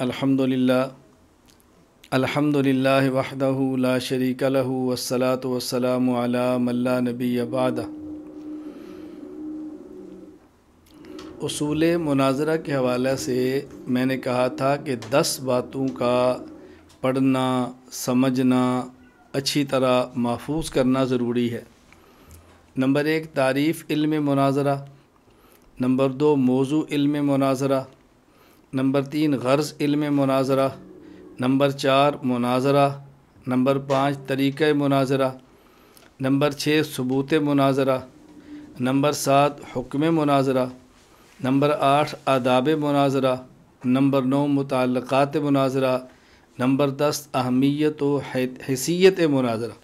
अल्हम्दुलिल्लाह अल्हम्दुलिल्लाह वहदहु ला शरीक लहु वस्सलातु वस्सलामु अला मल्ला नबी अबाद उसूल मुनाजरा के हवाले से मैंने कहा था कि दस बातों का पढ़ना समझना अच्छी तरह महफूज करना ज़रूरी है नंबर एक तारीफ़ इल्म मुनाजरा नंबर दो मौजू इल्म मुनाजरा नंबर तीन गर्ज़ इल्म मुनाजरा नंबर चार मुनाजरा नंबर पाँच तरीक़ मुनाजरा नंबर छः सबूत मुनाजरा नंबर सात हुक्म मुनाजरा नंबर आठ आदाब मुनाजरा नंबर नौ मुतक़ात मुनाजरा नंबर दस अहमियत व हैसियत मुनाजरा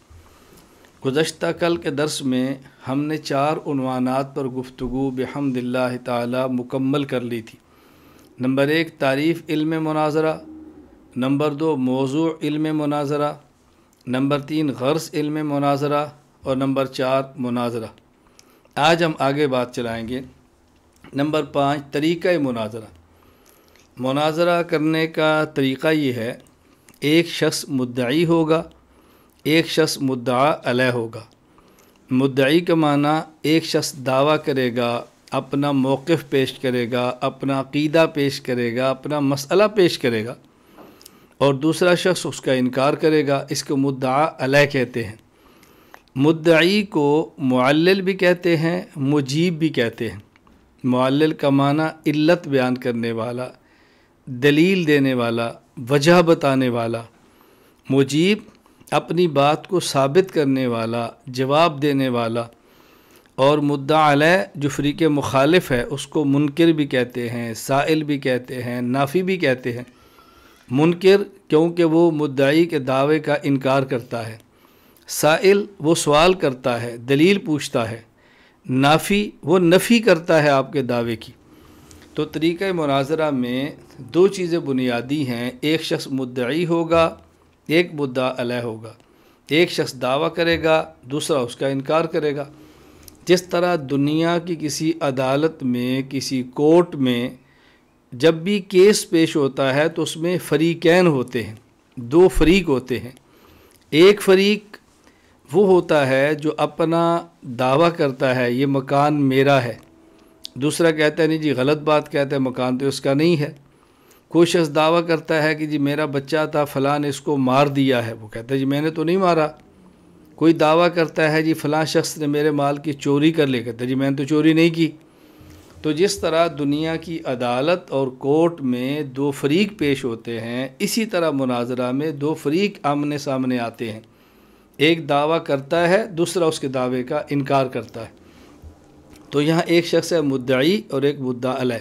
गुज्त कल के दर्स में हमने चार उनवानात पर गुफ्तु बहमदिल्ला ताली मुकम्मल कर ली थी नंबर एक तारीफ़ इल्म मुनाजरा नंबर दो मौजू इल्म मुनाजरा नंबर तीन गर्स इल्म मुनाजरा और नंबर चार मुनाजरा आज हम आगे बात चलाएँगे नंबर पाँच तरीक़ मुनाजरा मुनाजरा करने का तरीक़ा ये है एक शख्स मुद्दई होगा एक शख्स मुद्दा अलह होगा मुद्दई का माना एक शख्स दावा करेगा अपना मौक़ पेश करेगा अपना अकीदा पेश करेगा अपना मसला पेश करेगा और दूसरा शख्स उसका इनकार करेगा इसको मुद्दा अलह कहते हैं मुद्दई को माल भी कहते हैं मुजीब भी कहते हैं माल का माना इल्लत बयान करने वाला दलील देने वाला वजह बताने वाला मुजीब अपनी बात को साबित करने वाला जवाब देने वाला और मुद्दा अलह जो फ्री के मुखालिफ है उसको मुनकर भी कहते हैं साइल भी कहते हैं नाफी भी कहते हैं मुनकर क्योंकि वो मुद्दाई के दावे का इनकार करता है साइल वो सवाल करता है दलील पूछता है नाफी वो नफ़ी करता है आपके दावे की तो तरीक़ मनाजरा में दो चीज़ें बुनियादी हैं एक शख्स मुद्दाई होगा एक मुद्दा अलह होगा एक शख्स दावा करेगा दूसरा उसका इनकार करेगा जिस तरह दुनिया की किसी अदालत में किसी कोर्ट में जब भी केस पेश होता है तो उसमें फरीकैन होते हैं दो फरीक होते हैं एक फरीक वो होता है जो अपना दावा करता है ये मकान मेरा है दूसरा कहता है नहीं जी गलत बात कहता है मकान तो उसका नहीं है कोई शख्स दावा करता है कि जी मेरा बच्चा था फलाने ने इसको मार दिया है वो कहता है जी मैंने तो नहीं मारा कोई दावा करता है जी फ़लाँ शख्स ने मेरे माल की चोरी कर ले कहते जी मैंने तो चोरी नहीं की तो जिस तरह दुनिया की अदालत और कोर्ट में दो फरीक पेश होते हैं इसी तरह मुनाजरा में दो फरीक आमने सामने आते हैं एक दावा करता है दूसरा उसके दावे का इनकार करता है तो यहाँ एक शख्स है मुद्दई और एक मुद्दा अलह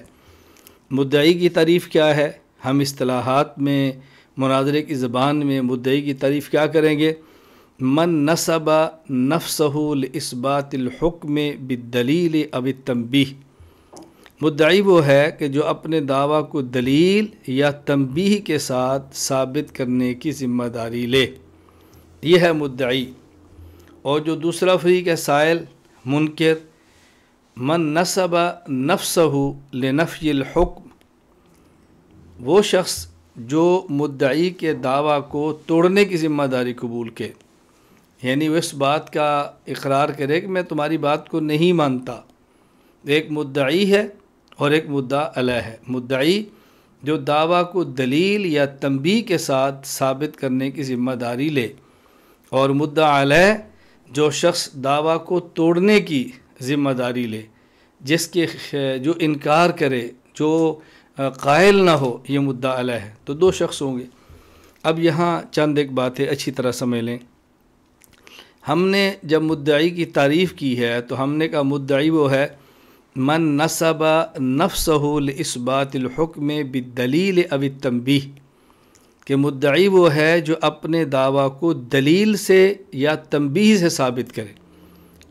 मुद्दई की तारीफ़ क्या है हम असलाहत में मुनाजरे की ज़बान में मुद्दई की तारीफ़ क्या करेंगे मन नसब नफ़सहूल इसबातुम बिदलील अब तम्बी मुद्दई वो है कि जो अपने दावा को दलील या तम्बी के साथ साबित करने की ज़िम्मेदारी ले यह है मुद्दई और जो दूसरा फरीक है साइल मुनकर मन नसब नफ़सहू लनफ़लहक्म वो शख्स जो मुद्दई के दावा को तोड़ने की ज़िम्मेदारी कबूल के यानी वो इस बात का इकरार करे कि मैं तुम्हारी बात को नहीं मानता एक मुद्दई है और एक मुद्दा अलह है मुद्दई जो दावा को दलील या तंबी के साथ साबित करने की ज़िम्मेदारी ले और मुद्दा अलह जो शख्स दावा को तोड़ने की ज़िम्मेदारी ले जिसके जो इनकार करे जो कायल ना हो ये मुद्दा अलह है तो दो शख्स होंगे अब यहाँ चंद एक बातें अच्छी तरह समझ लें हमने जब मुद्दई की तारीफ़ की है तो हमने कहा मुद्दई वो है मन नसब नफसहूल इस बातलहकम बिदलील अब तम्बी के मुद्दई वो है जो अपने दावा को दलील से या तम्बी से साबित करे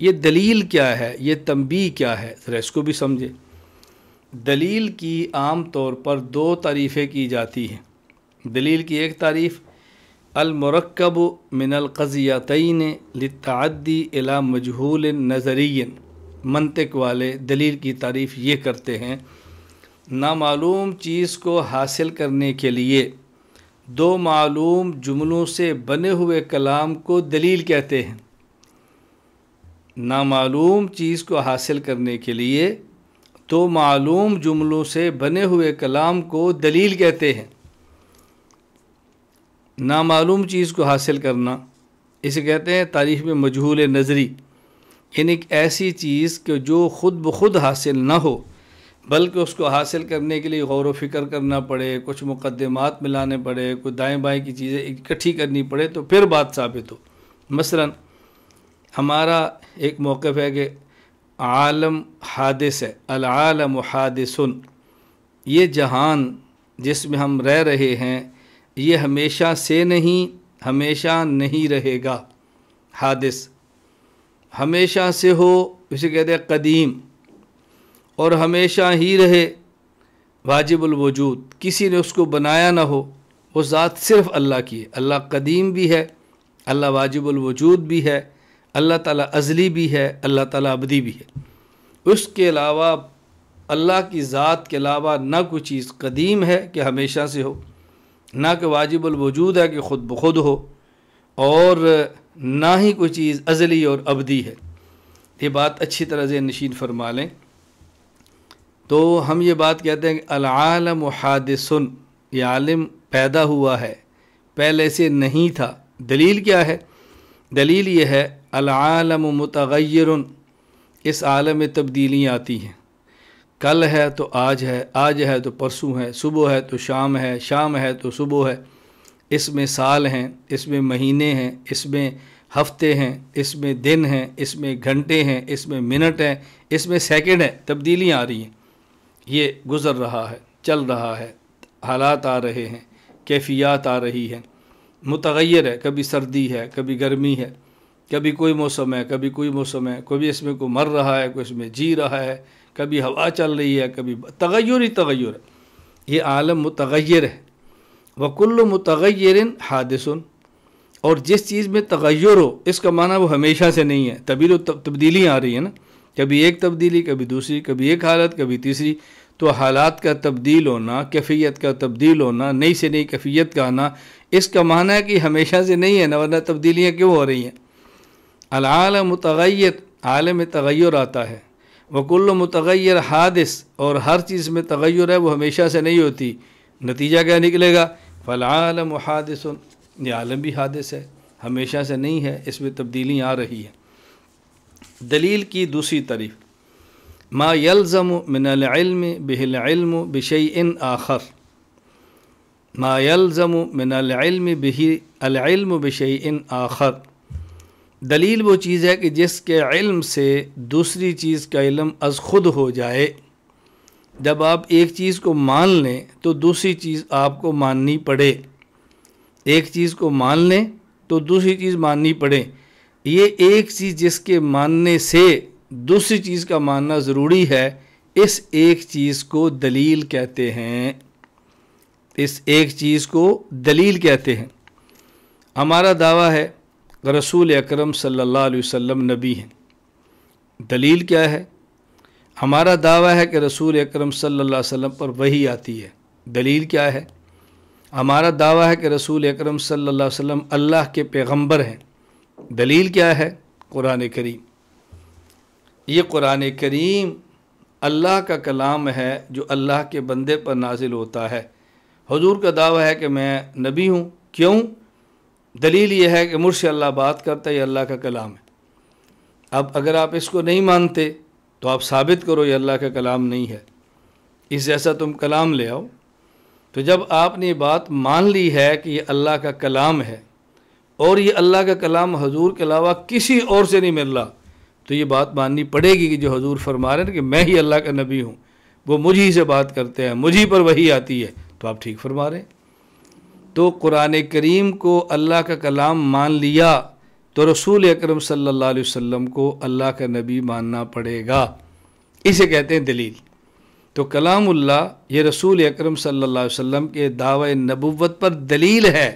ये दलील क्या है ये तम्बी क्या है ज़रा इसको भी समझे दलील की आम तौर पर दो तारीफ़ें की जाती हैं दलील की एक तारीफ़ अलमरकब मिनलक़ियातिन लतदी अला मजहूल नज़रिन मनतक वाले दलील की तारीफ़ ये करते हैं नामालूम चीज़ को हासिल करने के लिए दो मालूम जुमलों से बने हुए कलाम को दलील कहते हैं नामालूम चीज़ को हासिल करने के लिए दो मालूम जुमलों से बने हुए कलाम को दलील कहते हैं नामालूम चीज़ को हासिल करना इसे कहते हैं तारीख़ में मजहूल नज़री यानी ऐसी चीज़ कि जो ख़ुद ब खुद हासिल ना हो बल्कि उसको हासिल करने के लिए गौर व फिक्र करना पड़े कुछ मुकदमात मिलाने पड़े कुछ दाएँ बाएँ की चीज़ें इकट्ठी करनी पड़े तो फिर बात साबित हो मसला हमारा एक मौक़ है कि आलम हादिस है अलालम हादिसन ये जहान जिसमें हम रह रहे हैं ये हमेशा से नहीं हमेशा नहीं रहेगा हादिस हमेशा से हो इसे कहते हैं कदीम और हमेशा ही रहे वाजिबुलवजूद किसी ने उसको बनाया ना हो वो ज़ात सिर्फ़ अल्लाह की है अल्लाह कदीम भी है अल्लाह वाजिबुलवजूद भी है अल्लाह ताला अजली भी है अल्लाह ताला अबदी भी है उसके अलावा अल्लाह की ज़ात के अलावा ना कोई चीज़ कदीम है कि हमेशा से हो ना कि वाजिब वजूद है कि ख़ुद ब खुद हो और ना ही कोई चीज़ अजली और अबदी है ये बात अच्छी तरह से नशीन फरमा लें तो हम ये बात कहते हैं कि अलम हादसन ये आलम पैदा हुआ है पहले से नहीं था दलील क्या है दलील ये है अलालम मतगैर इस आलम में तब्दीलियाँ आती हैं कल है तो आज है आज है तो परसों है सुबह है तो शाम है शाम है तो सुबह है इसमें साल हैं इसमें महीने हैं इसमें हफ्ते हैं इसमें दिन हैं इसमें घंटे हैं इसमें मिनट हैं इसमें सेकंड हैं तब्दीलियाँ आ रही हैं ये गुज़र रहा है चल रहा है हालात आ रहे हैं कैफियत आ रही हैं मुतगैर है कभी सर्दी है कभी गर्मी है कभी कोई मौसम है कभी कोई मौसम है कभी इसमें कोई मर रहा है कोई इसमें जी रहा है कभी हवा चल रही है कभी तगैर ही तगैर ये आलम मतगैर है वकुल्ल मुतगैरिन हादिसन और जिस चीज़ में तगैर हो इसका माना वो हमेशा से नहीं है तभी तो तब्दीली आ रही है ना कभी एक तब्दीली कभी दूसरी कभी एक हालत कभी तीसरी तो हालात का तब्दील होना कैफियत का तब्दील होना नई से नई कैफियत का आना इसका माना है कि हमेशा से नहीं है ना वरना तब्दीलियाँ क्यों हो रही हैं अलालम तगैर आलम तगैर आता है वकुल मतगैर हादिस और हर चीज़ में तगैर है वो हमेशा से नहीं होती नतीजा क्या निकलेगा फ़लालम हादिस ये आलम भी हादिस है हमेशा से नहीं है इसमें तब्दीली आ रही है दलील की दूसरी तारीफ मा यलज़म मिनम बिहिलम इन आखर माँ यलज़म मिनम बिही अलम इन आखर दलील वो चीज़ है कि जिसके इल्म से दूसरी चीज़ का इल्म अज खुद हो जाए जब आप एक चीज़ को मान लें तो दूसरी चीज़ आपको माननी पड़े एक चीज़ को मान लें तो दूसरी चीज़ माननी पड़े ये एक चीज़ जिसके मानने से दूसरी चीज़ का मानना ज़रूरी है इस एक चीज़ को दलील कहते हैं इस एक चीज़ को दलील कहते हैं हमारा दावा है रसूल अकरम सल्लल्लाहु अलैहि वसल्लम नबी हैं दलील क्या है हमारा दावा है कि रसूल अकरम सल्लल्लाहु अलैहि वसल्लम पर वही आती है दलील क्या है हमारा दावा है कि रसूल अकरम सल्लल्लाहु अलैहि वसल्लम अल्लाह के पैगंबर हैं दलील क्या है कुरान करीम ये कुरान करीम अल्लाह का कलाम है जो अल्लाह के बंदे पर नाजिल होता है हजूर का दावा है कि मैं नबी हूँ क्यों दलील ये है कि मुर्श अल्लाह बात करता है ये अल्लाह का कलाम है अब अगर आप इसको नहीं मानते तो आप साबित करो ये अल्लाह का कलाम नहीं है इस जैसा तुम कलाम ले आओ तो जब आपने ये बात मान ली है कि ये अल्लाह का कलाम है और ये अल्लाह का कलाम हजूर के अलावा किसी और से नहीं मिल रहा तो ये बात माननी पड़ेगी कि जो हजूर फरमा रहे हैं कि मैं ही अल्लाह का नबी हूँ वो मुझे ही से बात करते हैं मुझे ही पर वही आती है तो आप ठीक फरमा रहे हैं तो कुरान करीम को अल्लाह का कलाम मान लिया तो रसूल अकरम सल्लल्लाहु अलैहि वसल्लम को अल्लाह का नबी मानना पड़ेगा इसे कहते हैं दलील तो कलामुल्ला ये रसूल अकरम सल्लल्लाहु अलैहि वसल्लम के दावे नबूवत पर दलील है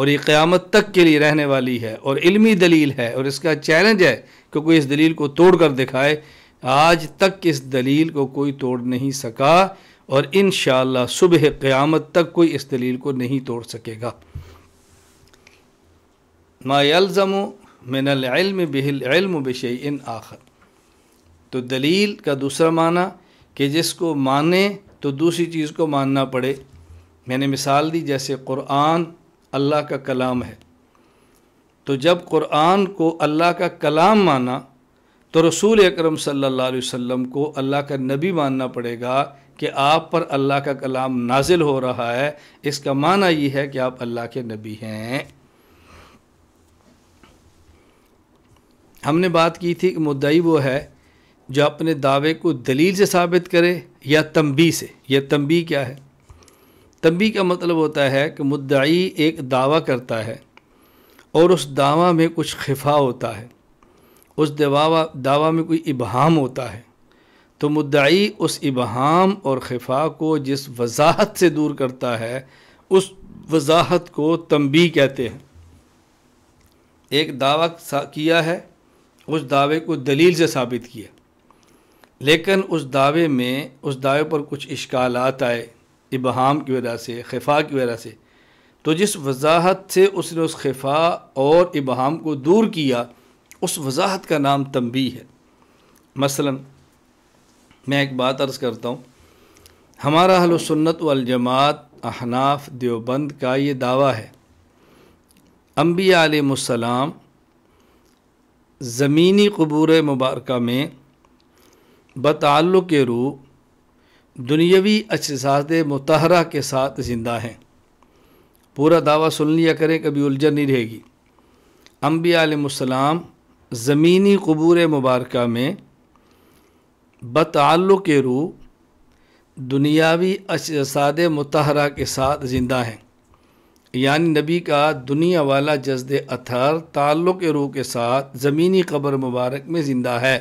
और ये क़्यामत तक के लिए रहने वाली है और इल्मी दलील है और इसका चैलेंज है कि कोई इस दलील को तोड़ कर दिखाए आज तक इस दलील को कोई तोड़ नहीं सका और इन सुबह क़यामत तक कोई इस दलील को नहीं तोड़ सकेगा मायलज़मो मिनल बिहिलम बशे इन आखर तो दलील का दूसरा माना कि जिसको माने तो दूसरी चीज़ को मानना पड़े मैंने मिसाल दी जैसे क़ुरान अल्लाह का कलाम है तो जब क़ुरान को अल्लाह का कलाम माना तो रसूल अकरम सल्लल्लाहु अलैहि वसल्लम को अल्लाह का नबी मानना पड़ेगा कि आप पर अल्लाह का कलाम नाजिल हो रहा है इसका माना ये है कि आप अल्लाह के नबी हैं हमने बात की थी कि मुद्दई वो है जो अपने दावे को दलील से साबित करे या तंबी से यह तंबी क्या है तंबी का मतलब होता है कि मुद्दई एक दावा करता है और उस दावा में कुछ खिफा होता है उस दावा दावा में कोई इबहम होता है तो मुद्दई उस इबहम और खफा को जिस वजाहत से दूर करता है उस वजाहत को तंबी कहते हैं एक दावा किया है उस दावे को दलील से साबित किया लेकिन उस दावे में उस दावे पर कुछ इश्काल आए इबहाम की वजह से खफा की वजह से तो जिस वजाहत से उसने उस खफा और इबहम को दूर किया उस वजाहत का नाम तंबी है मसलन मैं एक बात अर्ज़ करता हूँ हमारा हल सुन्नत वलजमात अहनाफ देवबंद का ये दावा है अम्बिया आलमसलाम ज़मीनी कबूर मुबारक में बताल के रू दुनियावी अजात मतहरा के साथ ज़िंदा हैं पूरा दावा सुन लिया करें कभी उलझन नहीं रहेगी अम्बिया आलमसलाम ज़मीनी कबूर मुबारक में बतल्लुक़ रू दुनियावी असाद मतहरा के साथ ज़िंदा हैं यानी नबी का दुनिया वाला जज्द अथर ताल्लुक़ रू के साथ ज़मीनी कब्र मुबारक में ज़िंदा है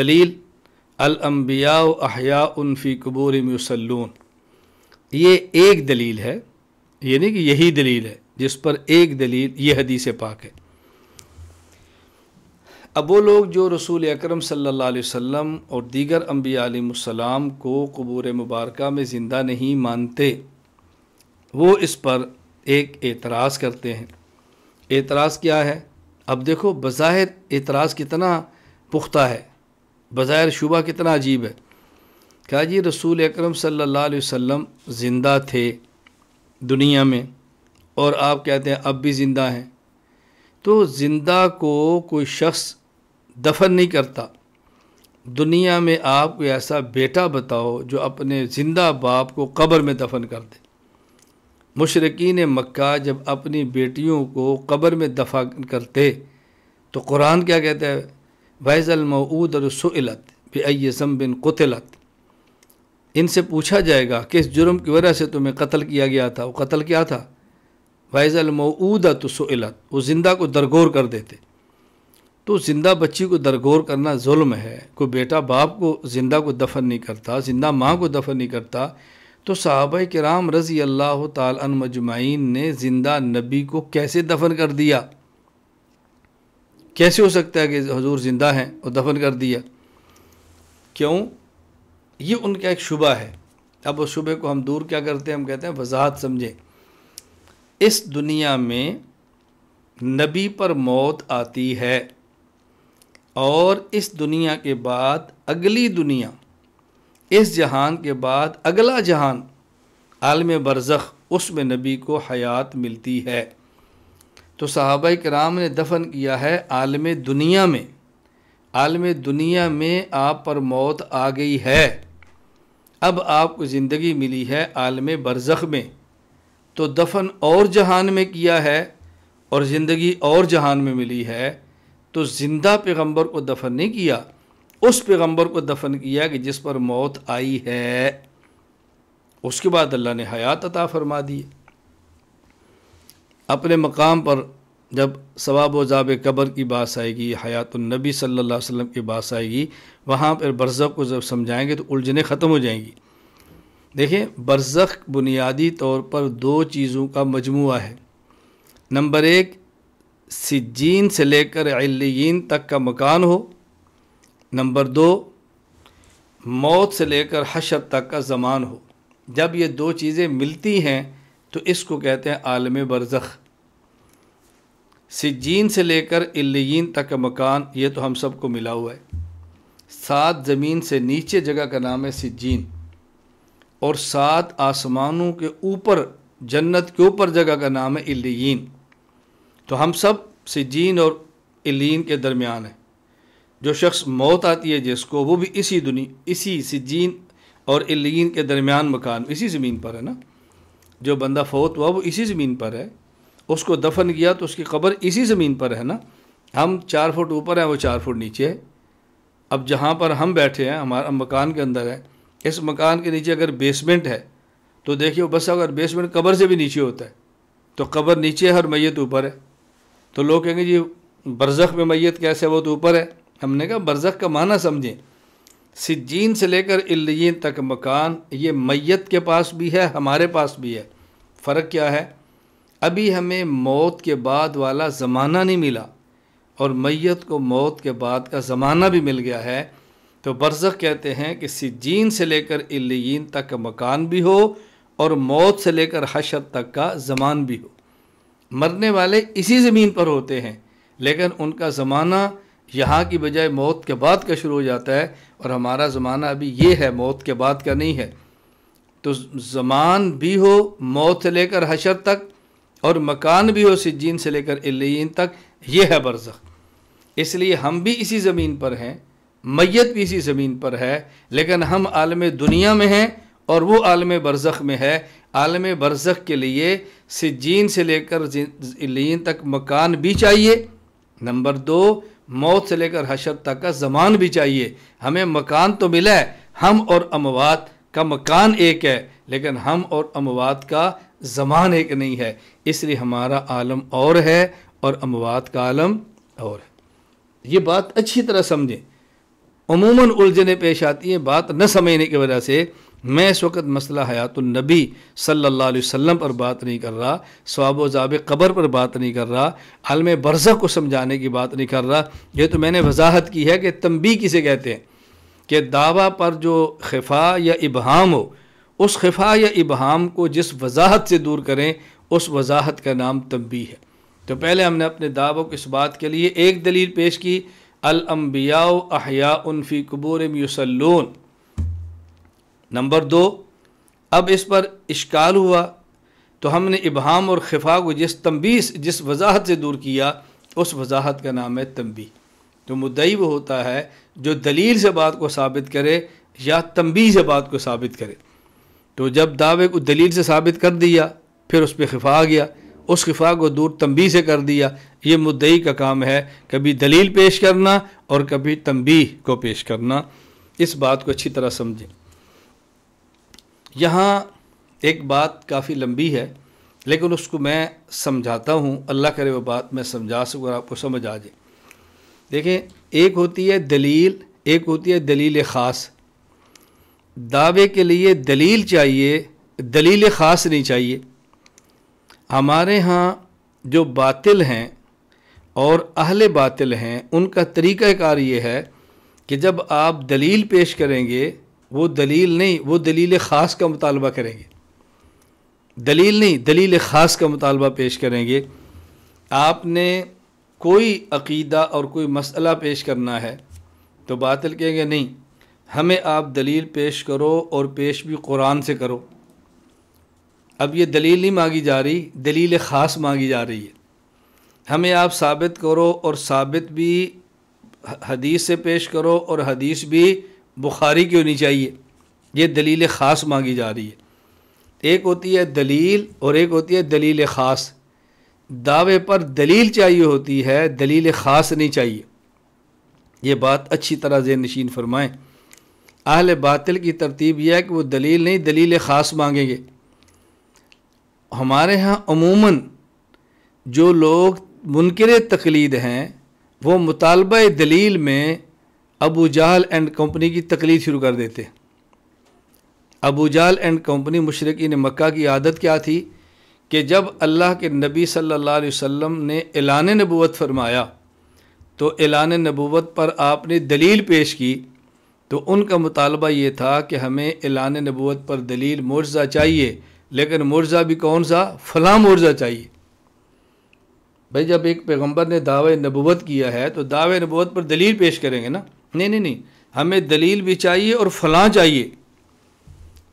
दलील अलम्बिया अहिया उनफ़ी कबूर मसलून ये एक दलील है यानी कि यही दलील है जिस पर एक दलील यह हदीस पाक है अब वो लोग जो रसूल अकरम सल्लल्लाहु अलैहि वसल्लम और दीगर अम्बिया आलम को कबूर मुबारक में ज़िंदा नहीं मानते वो इस पर एक एतराज़ करते हैं एतराज़ क्या है अब देखो बज़ाहिर एतराज़ कितना पुख्ता है बज़ाहिर शुबा कितना अजीब है क्या जी रसूल अकरम सल्लल्लाहु अलैहि वसल्लम ज़िंदा थे दुनिया में और आप कहते हैं अब भी ज़िंदा हैं तो ज़िंदा को कोई शख्स दफन नहीं करता दुनिया में आप कोई ऐसा बेटा बताओ जो अपने ज़िंदा बाप को कब्र में दफन कर दे मुशरकिन मक्का जब अपनी बेटियों को कब्र में दफा करते तो कुरान क्या कहता है वैज़लमूद और सुलत बेअसम बिन कुतलत इनसे पूछा जाएगा किस जुर्म की वजह से तुम्हें कत्ल किया गया था वो कत्ल क्या था मऊद तो सुलत वो ज़िंदा को दरगोर कर देते तो ज़िंदा बच्ची को दरगोर करना जुल्म है कोई बेटा बाप को ज़िंदा को दफन नहीं करता ज़िंदा माँ को दफन नहीं करता तो साहब राम रज़ी अल्लाह तजमाइन ने ज़िंदा नबी को कैसे दफन कर दिया कैसे हो सकता है कि हजूर ज़िंदा हैं और दफन कर दिया क्यों ये उनका एक शुबा है अब उस शुबे को हम दूर क्या करते हैं हम कहते हैं वजाहत समझें इस दुनिया में नबी पर मौत आती है और इस दुनिया के बाद अगली दुनिया इस जहान के बाद अगला जहान आलम बरज़ उसमें नबी को हयात मिलती है तो साहब कराम ने दफन किया है आलम दुनिया में आलम दुनिया में आप पर मौत आ गई है अब आपको ज़िंदगी मिली है आलम बरज़ में तो दफन और जहान में किया है और ज़िंदगी और जहान में मिली है तो ज़िंदा पैगंबर को दफन नहीं किया उस पैगंबर को दफन किया कि जिस पर मौत आई है उसके बाद अल्लाह ने हयात अता फरमा दी अपने मकाम पर जब सवाब जाब कबर की बात आएगी हयातुलनबी सल्ला वसम की बात आएगी वहाँ पर बरसक को जब समझाएंगे तो उलझने ख़त्म हो जाएंगी देखें बरसक बुनियादी तौर पर दो चीज़ों का मजमू है नंबर एक सिज्जीन से लेकर अलियन तक का मकान हो नंबर दो मौत से लेकर हशर तक का ज़मान हो जब ये दो चीज़ें मिलती हैं तो इसको कहते हैं आलम बरज़ सिज्जीन से लेकर इल्लियन तक का मकान ये तो हम सबको मिला हुआ है सात ज़मीन से नीचे जगह का नाम है सिज्जीन और सात आसमानों के ऊपर जन्नत के ऊपर जगह का नाम है इल्लियन तो हम सब सिजीन और इलीन के दरमियान है जो शख्स मौत आती है जिसको वो भी इसी दुनिया इसी सिजीन और इलीन के दरमियान मकान इसी ज़मीन पर है ना जो बंदा फौत हुआ वो इसी ज़मीन पर है उसको दफन किया तो उसकी कब्र इसी ज़मीन पर है ना हम चार फुट ऊपर हैं वो चार फुट नीचे है अब जहाँ पर हम बैठे हैं हमारा मकान के अंदर है इस मकान के नीचे अगर बेसमेंट है तो देखिए बस अगर बेसमेंट कब्र से भी नीचे होता है तो कब्र नीचे है और मैत ऊपर है तो लोग कहेंगे जी बरज़ख में मैत कैसे वो तो ऊपर है हमने कहा बरज़ख का माना समझें सिज्जीन से लेकर इल्लीन तक मकान ये मैत के पास भी है हमारे पास भी है फ़र्क क्या है अभी हमें मौत के बाद वाला ज़माना नहीं मिला और मैत को मौत के बाद का ज़माना भी मिल गया है तो बरज़ कहते हैं कि सिज्जीन से लेकर इल्लीन तक मकान भी हो और मौत से लेकर हशत तक का ज़मान भी हो मरने वाले इसी ज़मीन पर होते हैं लेकिन उनका ज़माना यहाँ की बजाय मौत के बाद का शुरू हो जाता है और हमारा ज़माना अभी ये है मौत के बाद का नहीं है तो ज़मान भी हो मौत से लेकर हशर तक और मकान भी हो सिज्जीन से लेकर इलियन तक ये है बरसक इसलिए हम भी इसी ज़मीन पर हैं मैत भी इसी ज़मीन पर है लेकिन हम आलम दुनिया में हैं और वो आलम बरसक में है आलम बरसक के लिए सिजीन से लेकर लीन तक मकान भी चाहिए नंबर दो मौत से लेकर हशर तक का जमान भी चाहिए हमें मकान तो मिला है हम और अमवात का मकान एक है लेकिन हम और अमवात का जमान एक नहीं है इसलिए हमारा आलम और है और अमवात का आलम और है ये बात अच्छी तरह समझें अमूमन उलझने पेश आती है बात न समझने की वजह से मैं इस वक्त मसला नबी सल्ला वसम पर बात नहीं कर रहा स्वाब जाब कबर पर बात नहीं कर रहा आलम बरसा को समझाने की बात नहीं कर रहा यह तो मैंने वजाहत की है कि तंबी किसे कहते हैं कि दावा पर जो खफा या इबहम हो उस खफा या इबहम को जिस वजाहत से दूर करें उस वजाहत का नाम तंबी है तो पहले हमने अपने दावों को इस बात के लिए एक दलील पेश की अलम्बिया अहिया उनफ़ी कबूर यसलून नंबर दो अब इस पर इश्काल हुआ तो हमने इबहम और खफा को जिस तम्बीस जिस वजाहत से दूर किया उस वजाहत का नाम है तंबी तो मुद्दई वो होता है जो दलील से बात को साबित करे या तम्बी से बात को साबित करे तो जब दावे को दलील से साबित कर दिया फिर उस पर खफा आ गया उस खफा को दूर तंबी से कर दिया ये मुद्दई का काम है कभी दलील पेश करना और कभी तंबी को पेश करना इस बात को अच्छी तरह समझें यहाँ एक बात काफ़ी लंबी है लेकिन उसको मैं समझाता हूँ अल्लाह करे वो बात मैं समझा सकूँ और आपको समझ आ जाए देखें एक होती है दलील एक होती है दलील ख़ास दावे के लिए दलील चाहिए दलील ख़ास नहीं चाहिए हमारे यहाँ जो बातिल हैं और अहल बातिल हैं उनका तरीक़ाकार ये है कि जब आप दलील पेश करेंगे वो दलील नहीं वो दलील ख़ास का मुतालबा करेंगे दलील नहीं दलील ख़ास का मुतालबा पेश करेंगे आपने कोई अकीदा और कोई मसला पेश करना है तो बातल कहेंगे नहीं हमें आप दलील पेश करो और पेश भी कुरान से करो अब ये दलील नहीं मांगी जा रही दलील ख़ास मांगी जा रही है हमें आप साबित करो और साबित भी हदीस से पेश करो और हदीस भी बुखारी की होनी चाहिए ये दलील ख़ास मांगी जा रही है एक होती है दलील और एक होती है दलील ख़ास दावे पर दलील चाहिए होती है दलील ख़ास नहीं चाहिए ये बात अच्छी तरह जे नशीन फरमाएँ अहल बातिल की तरतीब यह है कि वह दलील नहीं दलील ख़ास मांगेंगे हमारे यहाँ अमूमन जो लोग मुनकर तकलीद हैं वो मुतालबा दलील में अबू जहल एंड कंपनी की तकलीफ शुरू कर देते अबू जहल एंड कंपनी मशरकिन मक्का की आदत क्या थी कि जब अल्लाह के नबी सल्लल्लाहु अलैहि वसल्लम ने एलान नबूत फरमाया तो एलान नबूत पर आपने दलील पेश की तो उनका मुतालबा ये था कि हमें एलान नबूत पर दलील मुर्जा चाहिए लेकिन मुर्जा भी कौन सा फ़लाँ मुर्जा चाहिए भाई जब एक पैगंबर ने दावे नबूत किया है तो दावे नबूत पर दलील पेश करेंगे ना नहीं नहीं नहीं हमें दलील भी चाहिए और फलां चाहिए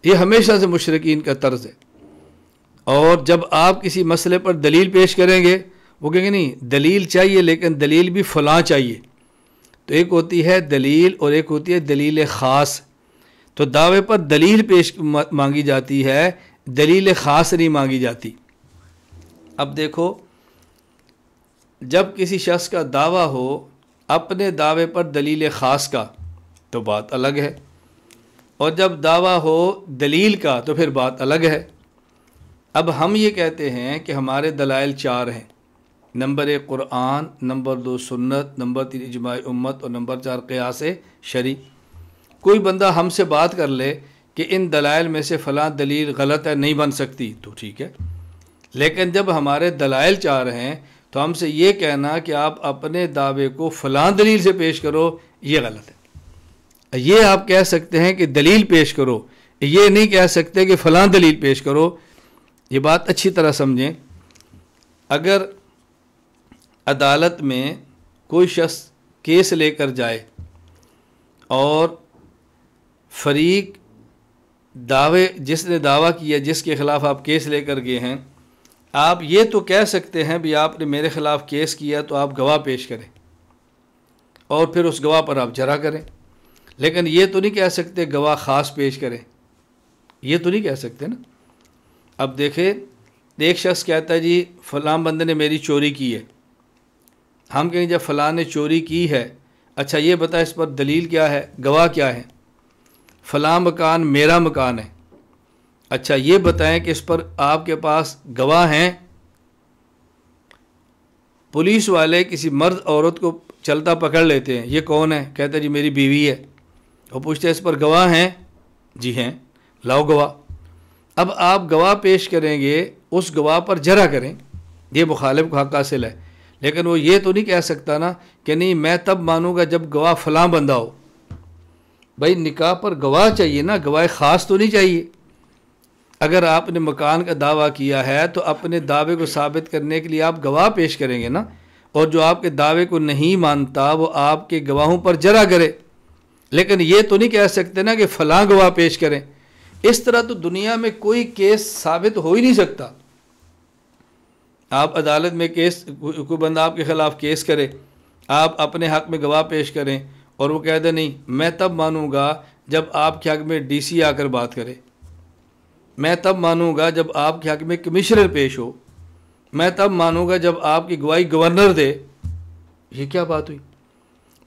ये हमेशा से मुशरकिन का तर्ज है और जब आप किसी मसले पर दलील पेश करेंगे वो कहेंगे नहीं दलील चाहिए लेकिन दलील भी फलां चाहिए तो एक होती है दलील और एक होती है दलील ख़ास तो दावे पर दलील पेश मांगी जाती है दलील ख़ास नहीं मांगी जाती अब देखो जब किसी शख्स का दावा हो अपने दावे पर दलील ख़ास का तो बात अलग है और जब दावा हो दलील का तो फिर बात अलग है अब हम ये कहते हैं कि हमारे दलाइल चार हैं नंबर एक क़ुरान नंबर दो सुन्नत नंबर तीन इजमा उम्मत और नंबर चार क़यास शरी कोई बंदा हमसे बात कर ले कि इन दलाइल में से फ़लाँ दलील गलत है नहीं बन सकती तो ठीक है लेकिन जब हमारे दलाइल चार हैं तो हमसे ये कहना कि आप अपने दावे को फलां दलील से पेश करो ये गलत है ये आप कह सकते हैं कि दलील पेश करो ये नहीं कह सकते कि फलां दलील पेश करो ये बात अच्छी तरह समझें अगर अदालत में कोई शख्स केस लेकर जाए और फरीक दावे जिसने दावा किया जिसके ख़िलाफ़ आप केस लेकर गए हैं आप ये तो कह सकते हैं भी आपने मेरे ख़िलाफ़ केस किया तो आप गवाह पेश करें और फिर उस गवाह पर आप जरा करें लेकिन ये तो नहीं कह सकते गवाह ख़ास पेश करें ये तो नहीं कह सकते ना अब देखे एक शख्स कहता है जी फलाम बंदे ने मेरी चोरी की है हम कहें जब फ़लाँ ने चोरी की है अच्छा ये बता इस पर दलील क्या है गवाह क्या है फ़लाँ मकान मेरा मकान है अच्छा ये बताएं कि इस पर आपके पास गवाह हैं पुलिस वाले किसी मर्द औरत को चलता पकड़ लेते हैं ये कौन है कहते हैं जी मेरी बीवी है वो पूछते हैं इस पर गवाह हैं जी हैं लाओ गवाह अब आप गवाह पेश करेंगे उस गवाह पर जरा करें ये मुखालिफ हक हासिल है लेकिन वो ये तो नहीं कह सकता ना कि नहीं मैं तब मानूंगा जब गवाह फलां बंदा हो भाई निकाह पर गवाह चाहिए ना गवाह ख़ास तो नहीं चाहिए अगर आपने मकान का दावा किया है तो अपने दावे को साबित करने के लिए आप गवाह पेश करेंगे ना और जो आपके दावे को नहीं मानता वो आपके गवाहों पर जरा करे लेकिन ये तो नहीं कह सकते ना कि फलां गवाह पेश करें इस तरह तो दुनिया में कोई केस साबित हो ही नहीं सकता आप अदालत में केस कोई बंदा आपके ख़िलाफ़ केस करे आप अपने हक़ में गवाह पेश करें और वो कह दे नहीं मैं तब मानूंगा जब आपके हक़ में डीसी आकर बात करे मैं तब मानूंगा जब आपके हक में कमिश्नर पेश हो मैं तब मानूंगा जब आपकी गवाही गवर्नर दे ये क्या बात हुई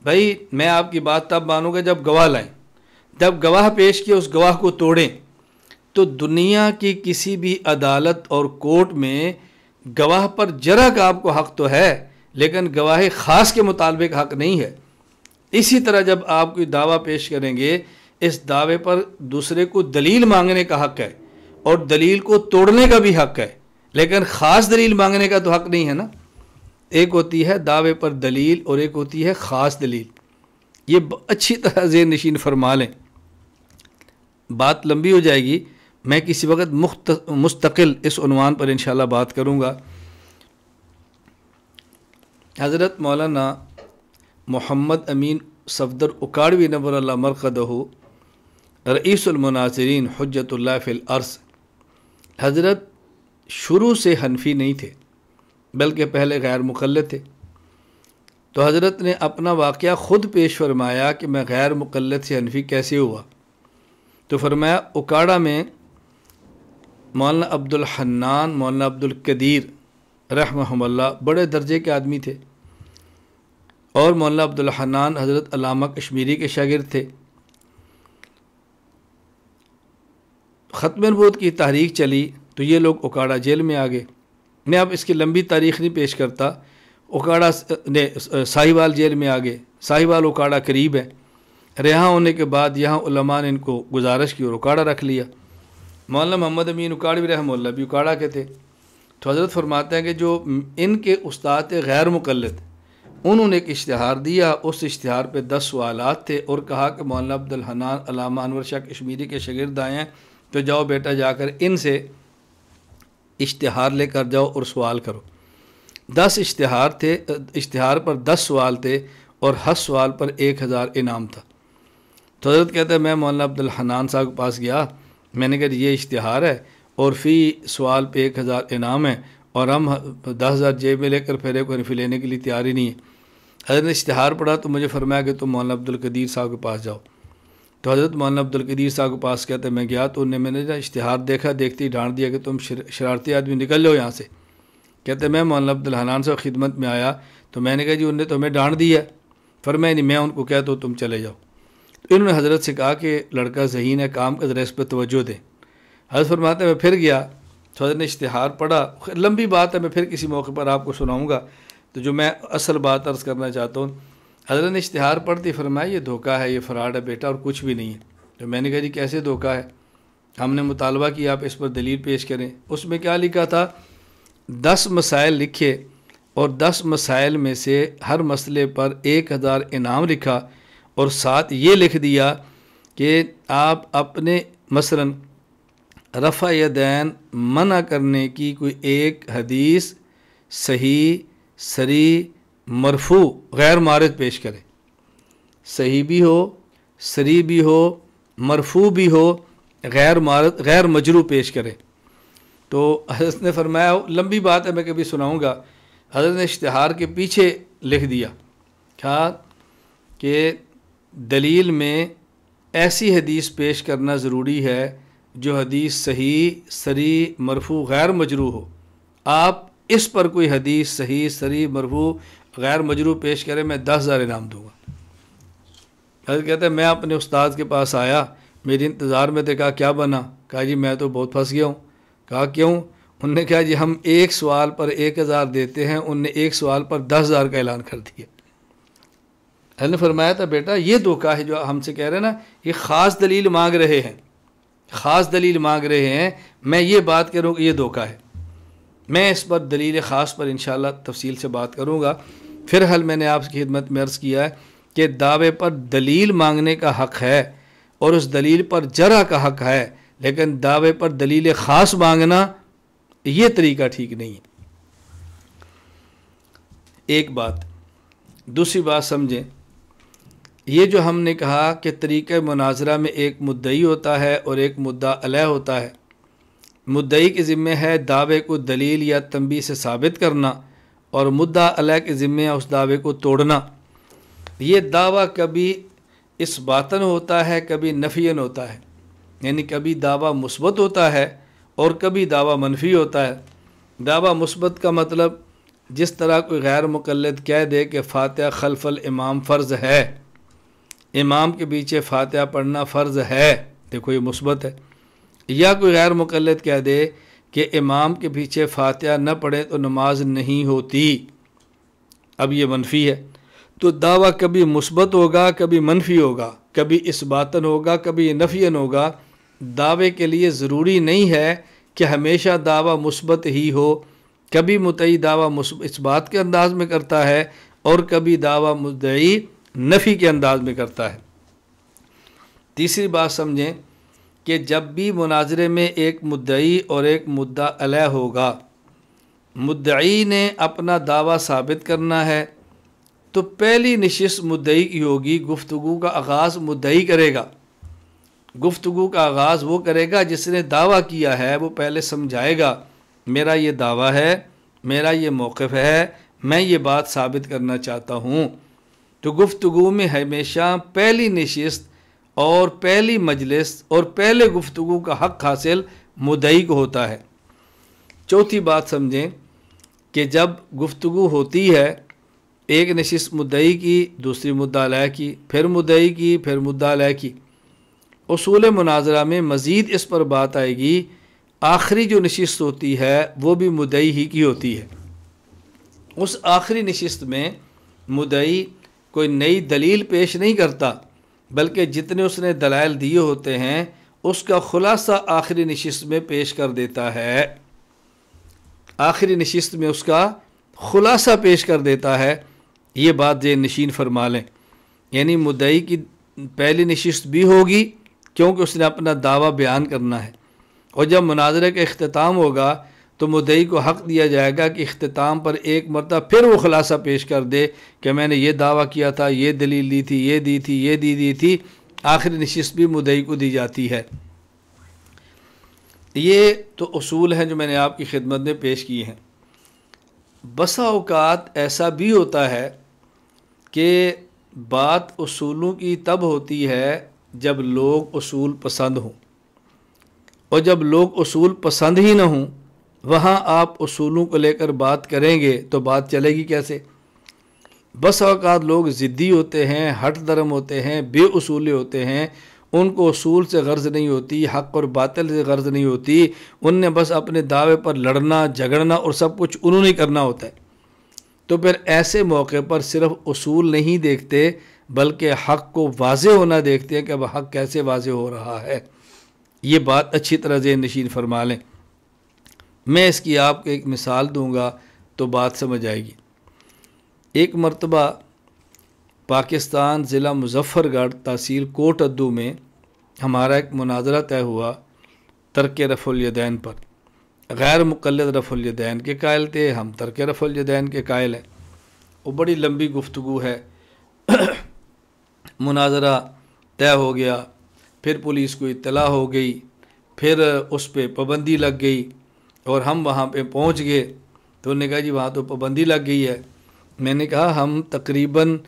भाई मैं आपकी बात तब मानूंगा जब गवाह लाएं जब गवाह पेश किए उस गवाह को तोड़ें तो दुनिया की किसी भी अदालत और कोर्ट में गवाह पर जरा का आपको हक तो है लेकिन गवाह ख़ास के मुतालबे का हक नहीं है इसी तरह जब आप कोई दावा पेश करेंगे इस दावे पर दूसरे को दलील मांगने का हक है और दलील को तोड़ने का भी हक है लेकिन ख़ास दलील मांगने का तो हक नहीं है ना एक होती है दावे पर दलील और एक होती है ख़ास दलील ये अच्छी तरह जेर नशीन फरमा लें बात लंबी हो जाएगी मैं किसी वक्त मुख्त मुस्तकिल इस पर इन बात करूँगा हज़रत मौलाना मोहम्मद अमीन सफदर उकाड़वी नबर हो रईसमनाजरीन हजतल्ला फ़िल अर्स हज़रत शुरू से हनफी नहीं थे बल्कि पहले गैर मुकलद थे तो हज़रत ने अपना वाक़ ख़ुद पेश फरमाया कि मैं गैर मुकलद से हनफी कैसे हुआ तो फरमाया उकाड़ा में मौलाना अब्दुल हन्नान मौलाना अब्दुल कदीर रहमल्ला बड़े दर्जे के आदमी थे और मौलाना अब्दुल हन्नान हज़रत अलामा कश्मीरी के शागिर थे ख़त्म ख़त्मबूत की तहरीक चली तो ये लोग उकाड़ा जेल में आ गए मैं अब इसकी लंबी तारीख नहीं पेश करता ओकाड़ा ने साहिवाल जेल में आ गए साहिवाल उकाड़ा करीब है रिहा होने के बाद यहाँ उलमा ने इनको गुजारिश की और उकाड़ा रख लिया मौलाना मोहम्मद अमीन उकाड़वी रहमल्ला भी उकाड़ा के थे तो हज़रत फरमाते हैं कि जो इनके उस्ताद गैर मुकलद उन्होंने एक इश्तहार दिया उस इश्तहार पर दस सवाल थे और कहा कि मौलाना अब्दुलहनान अलामा अनवर शाह कश्मीरी के शागिर्द तो जाओ बेटा जाकर इनसे इश्तहार लेकर जाओ और सवाल करो दस इश्तहार थे इश्तहार पर दस सवाल थे और हर सवाल पर एक हज़ार इनाम था तो हजरत कहते हैं मैं मौलाना अब्दुल हनान साहब के पास गया मैंने कहा ये इश्तहार है और फ़ी सवाल पे एक हज़ार इनाम है और हम दस हज़ार जेब में लेकर फेरे को फी लेने के लिए तैयार ही नहीं है हजरत ने इश्तहार पढ़ा तो मुझे फरमाया कि तुम मौलाना अब्दुल कदीर साहब के पास जाओ तो हज़रत मौलाना अब्दुल्कदीर साहब के पास कहते तो मैं गया तो उन्हें मैंने ना इश्तहार देखा देखते ही डांट दिया कि तुम शरारती आदमी निकल लो यहाँ से कहते मैं मौलाना अब्दुल हनान साहब खिदमत में आया तो मैंने कहा जी उनने तो हमें डांट दिया फिर मैं नहीं मैं उनको कहता तो हूँ तुम चले जाओ तो इन्होंने हज़रत से कहा कि लड़का जहीन है काम का ज़रा इस पर तोज्जो दें हज़रत फरमाते मैं फिर गया तो हज़रत ने इश्तहार पढ़ा लंबी बात है मैं फिर किसी मौके पर आपको सुनाऊँगा तो जो मैं असल बात अर्ज़ करना चाहता हूँ हजरत ने इश्तहार पढ़ते फरमाया ये धोखा है ये फ्राड है बेटा और कुछ भी नहीं है तो मैंने कहा जी कैसे धोखा है हमने मुतालबा किया आप इस पर दलील पेश करें उसमें क्या लिखा था दस मसाइल लिखे और दस मसाइल में से हर मसले पर एक हज़ार इनाम लिखा और साथ ये लिख दिया कि आप अपने मसलन रफ़ा दैन मना करने की कोई एक हदीस सही सरी मरफू गैर मारद पेश करें सही भी हो सरी भी हो मरफू भी हो गैर मारद गैर मजरू पेश करें तो हजरत ने फरमाया लंबी बात है मैं कभी सुनाऊँगा हजरत ने इश्तहार के पीछे लिख दिया क्या कि दलील में ऐसी हदीस पेश करना ज़रूरी है जो हदीस सही सरी मरफू गैर मजरू हो आप इस पर कोई हदीस सही सरी मरफू गैर मजरू पेश करे मैं दस हज़ार इनाम दूंगा हजरत कहते हैं मैं अपने उस्ताद के पास आया मेरे इंतज़ार में थे कहा क्या बना कहा जी मैं तो बहुत फंस गया हूँ कहा क्यों उनने कहा जी हम एक सवाल पर एक हज़ार देते हैं उनने एक सवाल पर दस हज़ार का ऐलान कर दिया अल्लाह फरमाया था बेटा ये धोखा है जो हमसे कह रहे हैं ना ये ख़ास दलील मांग रहे हैं ख़ास दलील मांग रहे हैं मैं ये बात करूँ ये धोखा है मैं इस पर दलील ख़ास पर इन तफसील से बात करूँगा फिर हल मैंने आपकी खिदमत में अर्ज़ किया है कि दावे पर दलील मांगने का हक़ है और उस दलील पर जरा का हक़ है लेकिन दावे पर दलील ख़ास मांगना ये तरीका ठीक नहीं है एक बात दूसरी बात समझें ये जो हमने कहा कि तरीक़ मुनाजरा में एक मुद्दई होता है और एक मुद्दा अलह होता है मुद्दई के ज़िम्मे है दावे को दलील या तंबी से साबित करना और मुद्दा अलग के ज़िम्मे उस दावे को तोड़ना ये दावा कभी इस बातन होता है कभी नफियन होता है यानी कभी दावा मुस्बत होता है और कभी दावा मनफी होता है दावा मुस्बत का मतलब जिस तरह कोई गैर मुकलद कह दे कि फ़ातह खलफल इमाम फ़र्ज़ है इमाम के पीछे फ़ातह पढ़ना फ़र्ज़ है देखो ये मुस्बत है या कोई गैर मुकलद कह दे कि इमाम के पीछे फातिहा न पढ़े तो नमाज नहीं होती अब ये मनफी है तो दावा कभी मुस्बत होगा कभी मनफी होगा कभी इस बातन होगा कभी नफियन होगा दावे के लिए ज़रूरी नहीं है कि हमेशा दावा मुस्बत ही हो कभी मुतई दावा इस बात के अंदाज में करता है और कभी दावा मुदई नफ़ी के अंदाज में करता है तीसरी बात समझें कि जब भी मुनाजरे में एक मुद्दई और एक मुद्दा अलह होगा मुद्दई ने अपना दावा साबित करना है तो पहली नशस्त मुद्दई की होगी गुफ्तु का आगाज़ मुद्दई करेगा गुफ्तु का आगाज़ वो करेगा जिसने दावा किया है वो पहले समझाएगा मेरा ये दावा है मेरा ये मौक़ है मैं ये बात साबित करना चाहता हूँ तो गुफ्तु में हमेशा पहली नशस्त और पहली मजलिस और पहले गुफ्तु का हक हासिल मुदई को होता है चौथी बात समझें कि जब गुफ्तु होती है एक नशिस मुदई की दूसरी मुद्दा लय की फिर मुदई की फिर मुद्दा लय की असूल मुनाजरा में मज़ीद इस पर बात आएगी आखिरी जो नशस्त होती है वो भी मुदई ही की होती है उस आखिरी नशस्त में मुदई कोई नई दलील पेश नहीं करता बल्कि जितने उसने दलाइल दिए होते हैं उसका ख़ुलासा आखिरी नशस्त में पेश कर देता है आखिरी नशस्त में उसका ख़ुलासा पेश कर देता है ये बात जे नशीन फरमा लें यानी मुदई की पहली नशस्त भी होगी क्योंकि उसने अपना दावा बयान करना है और जब मुनाजरे का अख्ताम होगा तो मुदई को हक़ दिया जाएगा कि अख्ताम पर एक मरतब फिर वो खुलासा पेश कर दे कि मैंने ये दावा किया था ये दलील दी थी ये दी थी ये दी दी थी आखिरी नशस्त भी मुदई को दी जाती है ये तो असूल हैं जो मैंने आपकी खिदमत में पेश किए हैं बसा अवकात ऐसा भी होता है कि बात असूलों की तब होती है जब लोग असूल पसंद हों और जब लोग असूल पसंद ही ना हों वहाँ आप असूलों को लेकर बात करेंगे तो बात चलेगी कैसे बस अवकात लोग ज़िद्दी होते हैं हट धर्म होते हैं बेअसूले होते हैं उनको असूल से गर्ज नहीं होती हक और बातिल से गर्ज नहीं होती उनने बस अपने दावे पर लड़ना झगड़ना और सब कुछ उन्होंने करना होता है तो फिर ऐसे मौके पर सिर्फ असूल नहीं देखते बल्कि हक को वाज होना देखते हैं कि अब हक कैसे वाज हो रहा है ये बात अच्छी तरह से नशीन फरमा लें मैं इसकी आपको एक मिसाल दूंगा तो बात समझ आएगी एक मरतबा पाकिस्तान ज़िला मुजफ़्फ़रगढ़ तहसील कोट अद्दू में हमारा एक मुनाजरा तय हुआ तर्क रफ़ुलदैन पर गैर मुकलद रफ़ुलदैन के कायल थे हम तर्क रफ़ुलदैन के कायल हैं वो बड़ी लंबी गुफ्तु है मुनाजरा तय हो गया फिर पुलिस को इतला हो गई फिर उस पर पाबंदी लग गई और हम वहाँ पे पहुँच गए तो उन्होंने कहा जी वहाँ तो पाबंदी लग गई है मैंने कहा हम तकरीबन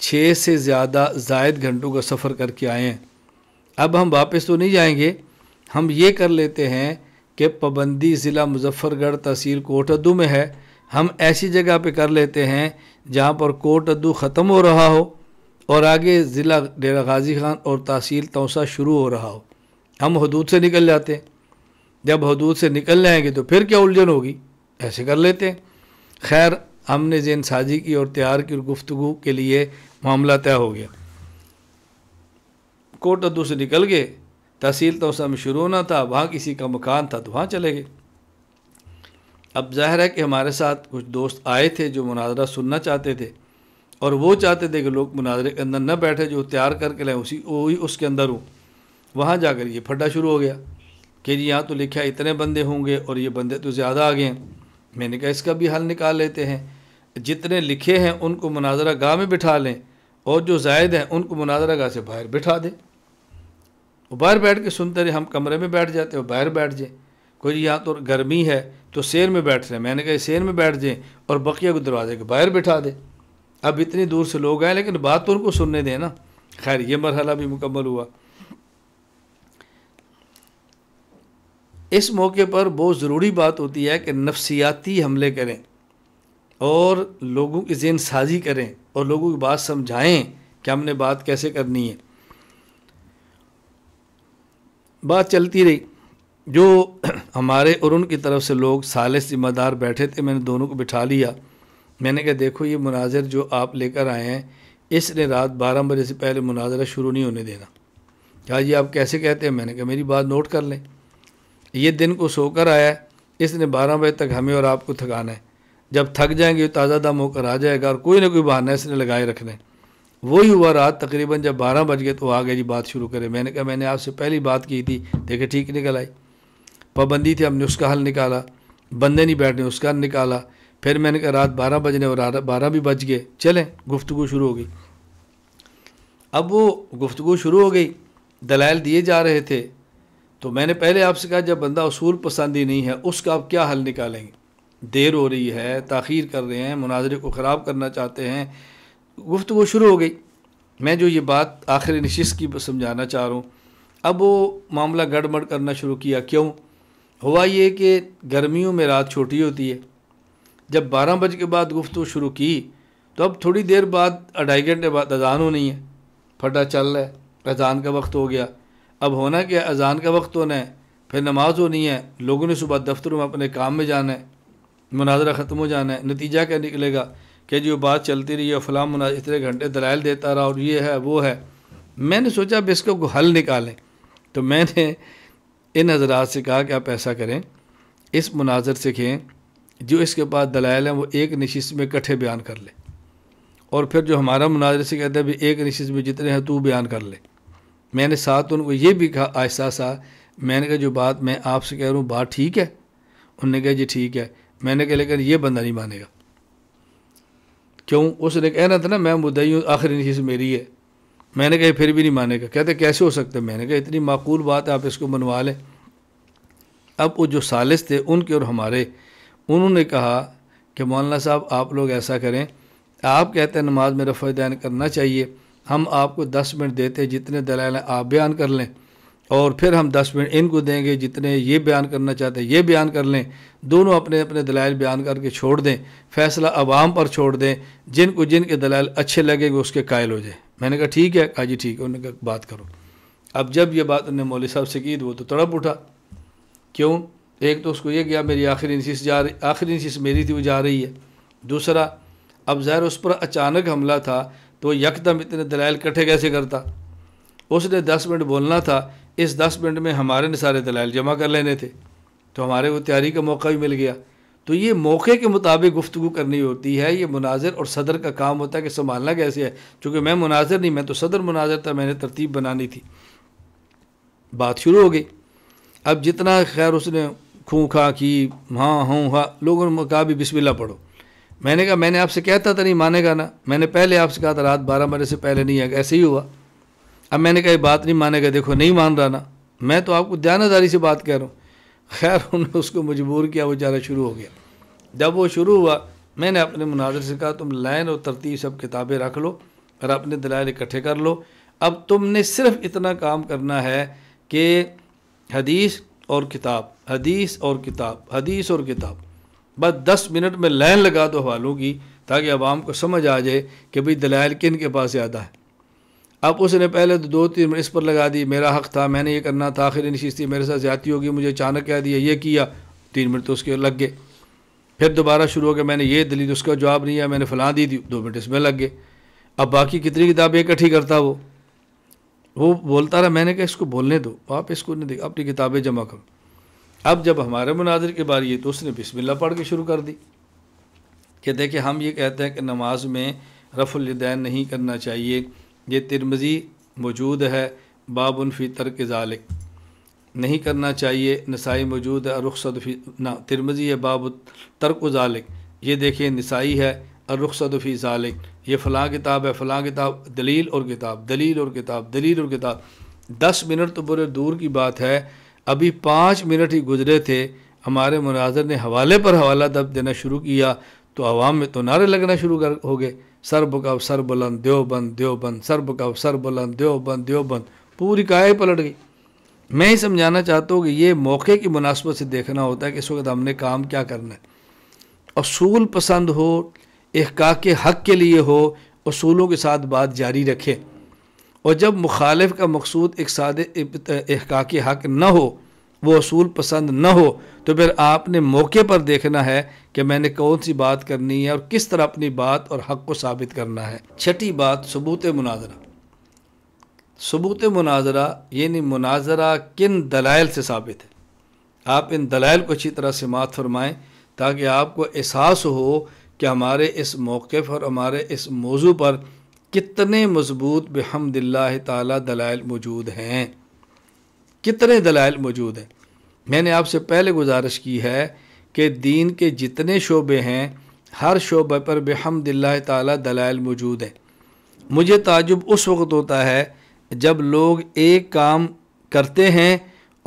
छः से ज़्यादा जायद घंटों का सफ़र करके आए हैं अब हम वापस तो नहीं जाएंगे हम ये कर लेते हैं कि पाबंदी ज़िला मुजफ्फरगढ़ तहसील कोट अद्दू में है हम ऐसी जगह पे कर लेते हैं जहाँ पर कोट अद्दू ख़त्म हो रहा हो और आगे ज़िला डेरा गाजी खान और तहसील तोसा शुरू हो रहा हो हम हदूद से निकल जाते हैं जब हदूद से निकल जाएंगे तो फिर क्या उलझन होगी ऐसे कर लेते हैं खैर हमने जैन साजी की और त्यार की और गुफ्तु के लिए मामला तय हो गया कोट अद्दू से निकल गए तहसील तो उसमें शुरू होना था वहाँ किसी का मकान था तो वहाँ चले गए अब जाहिर है कि हमारे साथ कुछ दोस्त आए थे जो मुनाजरा सुनना चाहते थे और वो चाहते थे कि लोग मुनाजरे के अंदर न बैठे जो तैयार करके लें उसी वही उसके अंदर हो वहाँ जाकर ये फटा शुरू हो गया कि जी यहाँ तो लिखा इतने बंदे होंगे और ये बंदे तो ज़्यादा आ गए हैं मैंने कहा इसका भी हल निकाल लेते हैं जितने लिखे हैं उनको मुनाजरा गाह में बिठा लें और जो जायद हैं उनको मुनाजरा गाह से बाहर बिठा दें वो बाहर बैठ के सुनते रहे हम कमरे में बैठ जाते हो बाहर बैठ जाए कोई यहाँ तो गर्मी है तो शेर में बैठ रहे हैं मैंने कहा शेर में बैठ जाएँ और बकिया को दरवाजे के बाहर बिठा दे अब इतनी दूर से लोग आए लेकिन बात तो उनको सुनने दें ना खैर ये मरहला भी मुकम्मल हुआ इस मौके पर बहुत ज़रूरी बात होती है कि नफसियाती हमले करें और लोगों की जेन साजी करें और लोगों की बात समझाएं कि हमने बात कैसे करनी है बात चलती रही जो हमारे और उनकी तरफ से लोग साले ज़िम्मेदार बैठे थे मैंने दोनों को बिठा लिया मैंने कहा देखो ये मुनाजिर जो आप लेकर आए हैं इसने रात बारह बजे से पहले मुनाजरा शुरू नहीं होने देना कहा जी आप कैसे कहते हैं मैंने कहा मेरी बात नोट कर लें ये दिन को सोकर आया है इसने बारह बजे तक हमें और आपको थकाना है जब थक जाएंगे तो ताज़ा दम होकर आ जाएगा और कोई ना कोई बहाना इसने लगाए रखने वही हुआ रात तकरीबन जब बारह बज गए तो आ गए जी बात शुरू करें मैंने कहा मैंने आपसे पहली बात की थी देखे ठीक निकल आई पाबंदी थी हमने उसका हल निकाला बंदे नहीं बैठने उसका निकाला फिर मैंने कहा रात बारह बजने और बारह भी बज गए चलें गुफ्तु शुरू हो गई अब वो गुफ्तु शुरू हो गई दलाल दिए जा रहे थे तो मैंने पहले आपसे कहा जब बंदा असूल पसंद ही नहीं है उसका आप क्या हल निकालेंगे देर हो रही है तखीर कर रहे हैं मुनाजरे को ख़राब करना चाहते हैं गुफ्त वो शुरू हो गई मैं जो ये बात आखिरी नशिश की समझाना चाह रहा हूँ अब वो मामला गड़बड़ करना शुरू किया क्यों हुआ ये कि गर्मियों में रात छोटी होती है जब बारह बज के बाद गुफ्तु शुरू की तो अब थोड़ी देर बाद अढ़ाई घंटे बाद अजान होनी है फटा चल रहा है अजान का वक्त हो गया अब होना क्या अजान का वक्त होना है फिर नमाज होनी है लोगों ने सुबह दफ्तरों में अपने काम में जाना है मुनाजरा ख़त्म हो जाना है नतीजा क्या निकलेगा कि जो बात चलती रही है फलाम मुनाज इतने घंटे दलाइल देता रहा और ये है वो है मैंने सोचा अब इसको हल निकालें तो मैंने इन हजरात से कहा कि आप ऐसा करें इस मुनाजर से कहें जो इसके पास दलाइल हैं वो एक नशिस में इकट्ठे बयान कर लें और फिर जो हमारा मुनाजर से कहते हैं भी एक नशिस में जितने हैं तो बयान कर ले मैंने साथ उनको ये भी कहा आहिस्ता सा मैंने कहा जो बात मैं आपसे कह रहा हूँ बात ठीक है उनने कहा जी ठीक है मैंने कहा लेकिन ये बंदा नहीं मानेगा क्यों उसने कहना था ना मैं ही हूँ आखिरी चीज़ मेरी है मैंने कहा फिर भी नहीं मानेगा कहते कैसे हो सकते मैंने कहा इतनी माकूल बात है आप इसको मनवा लें अब वो जो सालिस थे उनके और हमारे उन्होंने कहा कि मौलाना साहब आप लोग ऐसा करें आप कहते हैं नमाज में रफ़ दैन करना चाहिए हम आपको दस मिनट देते जितने दलाल आप बयान कर लें और फिर हम दस मिनट इनको देंगे जितने ये बयान करना चाहते हैं ये बयान कर लें दोनों अपने अपने दलाल बयान करके छोड़ दें फैसला अवाम पर छोड़ दें जिनको जिनके दलाल अच्छे लगेंगे उसके कायल हो जाए मैंने कहा ठीक है काजी जी ठीक है उन्होंने कहा बात करो अब जब ये बात उन्होंने मौल साहब से की तो वो तो तड़प उठा क्यों एक तो उसको ये गया मेरी आखिरी नशीस जा रही आखिरी नशीस मेरी थी वो जा रही है दूसरा अब ज़ाहिर उस पर अचानक हमला था तो यकदम इतने दलाइल इकट्ठे कैसे करता उसने दस मिनट बोलना था इस दस मिनट में हमारे ने सारे दलाइल जमा कर लेने थे तो हमारे को तैयारी का मौका भी मिल गया तो ये मौके के मुताबिक गुफ्तु करनी होती है ये मुनाजिर और सदर का काम होता है कि संभालना कैसे है चूँकि मैं मुनाजिर नहीं मैं तो सदर मुनाजर था मैंने तरतीब बनानी थी बात शुरू हो गई अब जितना खैर उसने खूँ खा की हाँ हूँ हाँ लोगों ने कहा भी बिस्मिल्लाह पढ़ो मैंने कहा मैंने आपसे कहता था तो नहीं मानेगा ना मैंने पहले आपसे कहा था रात बारह बजे से पहले नहीं आएगा ऐसे ही हुआ अब मैंने कहा बात नहीं मानेगा देखो नहीं मान रहा ना मैं तो आपको दयानादारी से बात कह रहा हूँ खैर उन्होंने उसको मजबूर किया वो जाना शुरू हो गया जब वो शुरू हुआ मैंने अपने मुनाजर से कहा तुम लाइन और तरतीब सब किताबें रख लो और अपने दलाल इकट्ठे कर लो अब तुमने सिर्फ इतना काम करना है कि हदीस और किताब हदीस और किताब हदीस और किताब बस दस मिनट में लाइन लगा दो हवालों की ताकि आवाम को समझ आ जाए कि भाई दलाइल किन के पास ज़्यादा है अब उसने पहले तो दो तीन मिनट इस पर लगा दी मेरा हक़ था मैंने ये करना था आखिर नशीस थी मेरे साथ ज़्यादा होगी मुझे अचानक कह दिया ये किया तीन मिनट तो उसके लग गए फिर दोबारा शुरू हो गया मैंने ये दलील उसका जवाब नहीं आया मैंने फ़लाँ दी थी दो मिनट इसमें लग गए अब बाकी कितनी किताबें इकट्ठी करता वो वो बोलता रहा मैंने कहा इसको बोलने दो आप इसको नहीं देखा अपनी किताबें जमा करो अब जब हमारे मुनाजिर की बारी है तो उसने बिस्मिल्लाह पढ़ के शुरू कर दी कहते हैं कि हम ये कहते हैं कि नमाज में रफ़ुलदैन नहीं करना चाहिए ये तिरमज़ी मौजूद है बाबन फ़ी तर्क ज़ालिक नहीं करना चाहिए नसाई मौजूद है रुखसद फ़ी ना तिरमज़ी है बाब तर्क ज़ालिक ये देखिए नसाई है रुखसद फ़ी ज़ालिक ये फ़लाँ किताब है फ़लाँ किताब दलील और किताब दलील और किताब दलील और किताब दस मिनट तो बुरे दूर की बात है अभी पाँच मिनट ही गुजरे थे हमारे मुनाजर ने हवाले पर हवाला दब देना शुरू किया तो आवाम में तो नारे लगना शुरू कर हो गए सर बकाव सर बुलंद देव बंद सर बकाव सर बुलंद बंद देव बंद पूरी काय पलट गई मैं ही समझाना चाहता हूँ कि ये मौके की मुनासबत से देखना होता है कि इस वक्त हमने काम क्या करना है असूल पसंद हो का के हक के लिए हो असूलों के साथ बात जारी रखें और जब मुखालफ का मकसूद एक सादे अहका के हक न हो वो असूल पसंद न हो तो फिर आपने मौके पर देखना है कि मैंने कौन सी बात करनी है और किस तरह अपनी बात और हक़ को साबित करना है छठी बात सबूत मुनाजरा सबूत मुनाजरा यानी मुनाजरा किन दलाइल से साबित है आप इन दलाइल को अच्छी तरह से मात फरमाएँ ताकि आपको एहसास हो कि हमारे इस मौक़ और हमारे इस मौजू पर कितने मजबूत बेहमदिल्ला ताला दलाइल मौजूद हैं कितने दलाइल मौजूद हैं मैंने आपसे पहले गुजारिश की है कि दीन के जितने शोबे हैं हर शोबे पर बेहमदिल्ला ताला दलाइल मौजूद हैं मुझे ताजुब उस वक्त होता है जब लोग एक काम करते हैं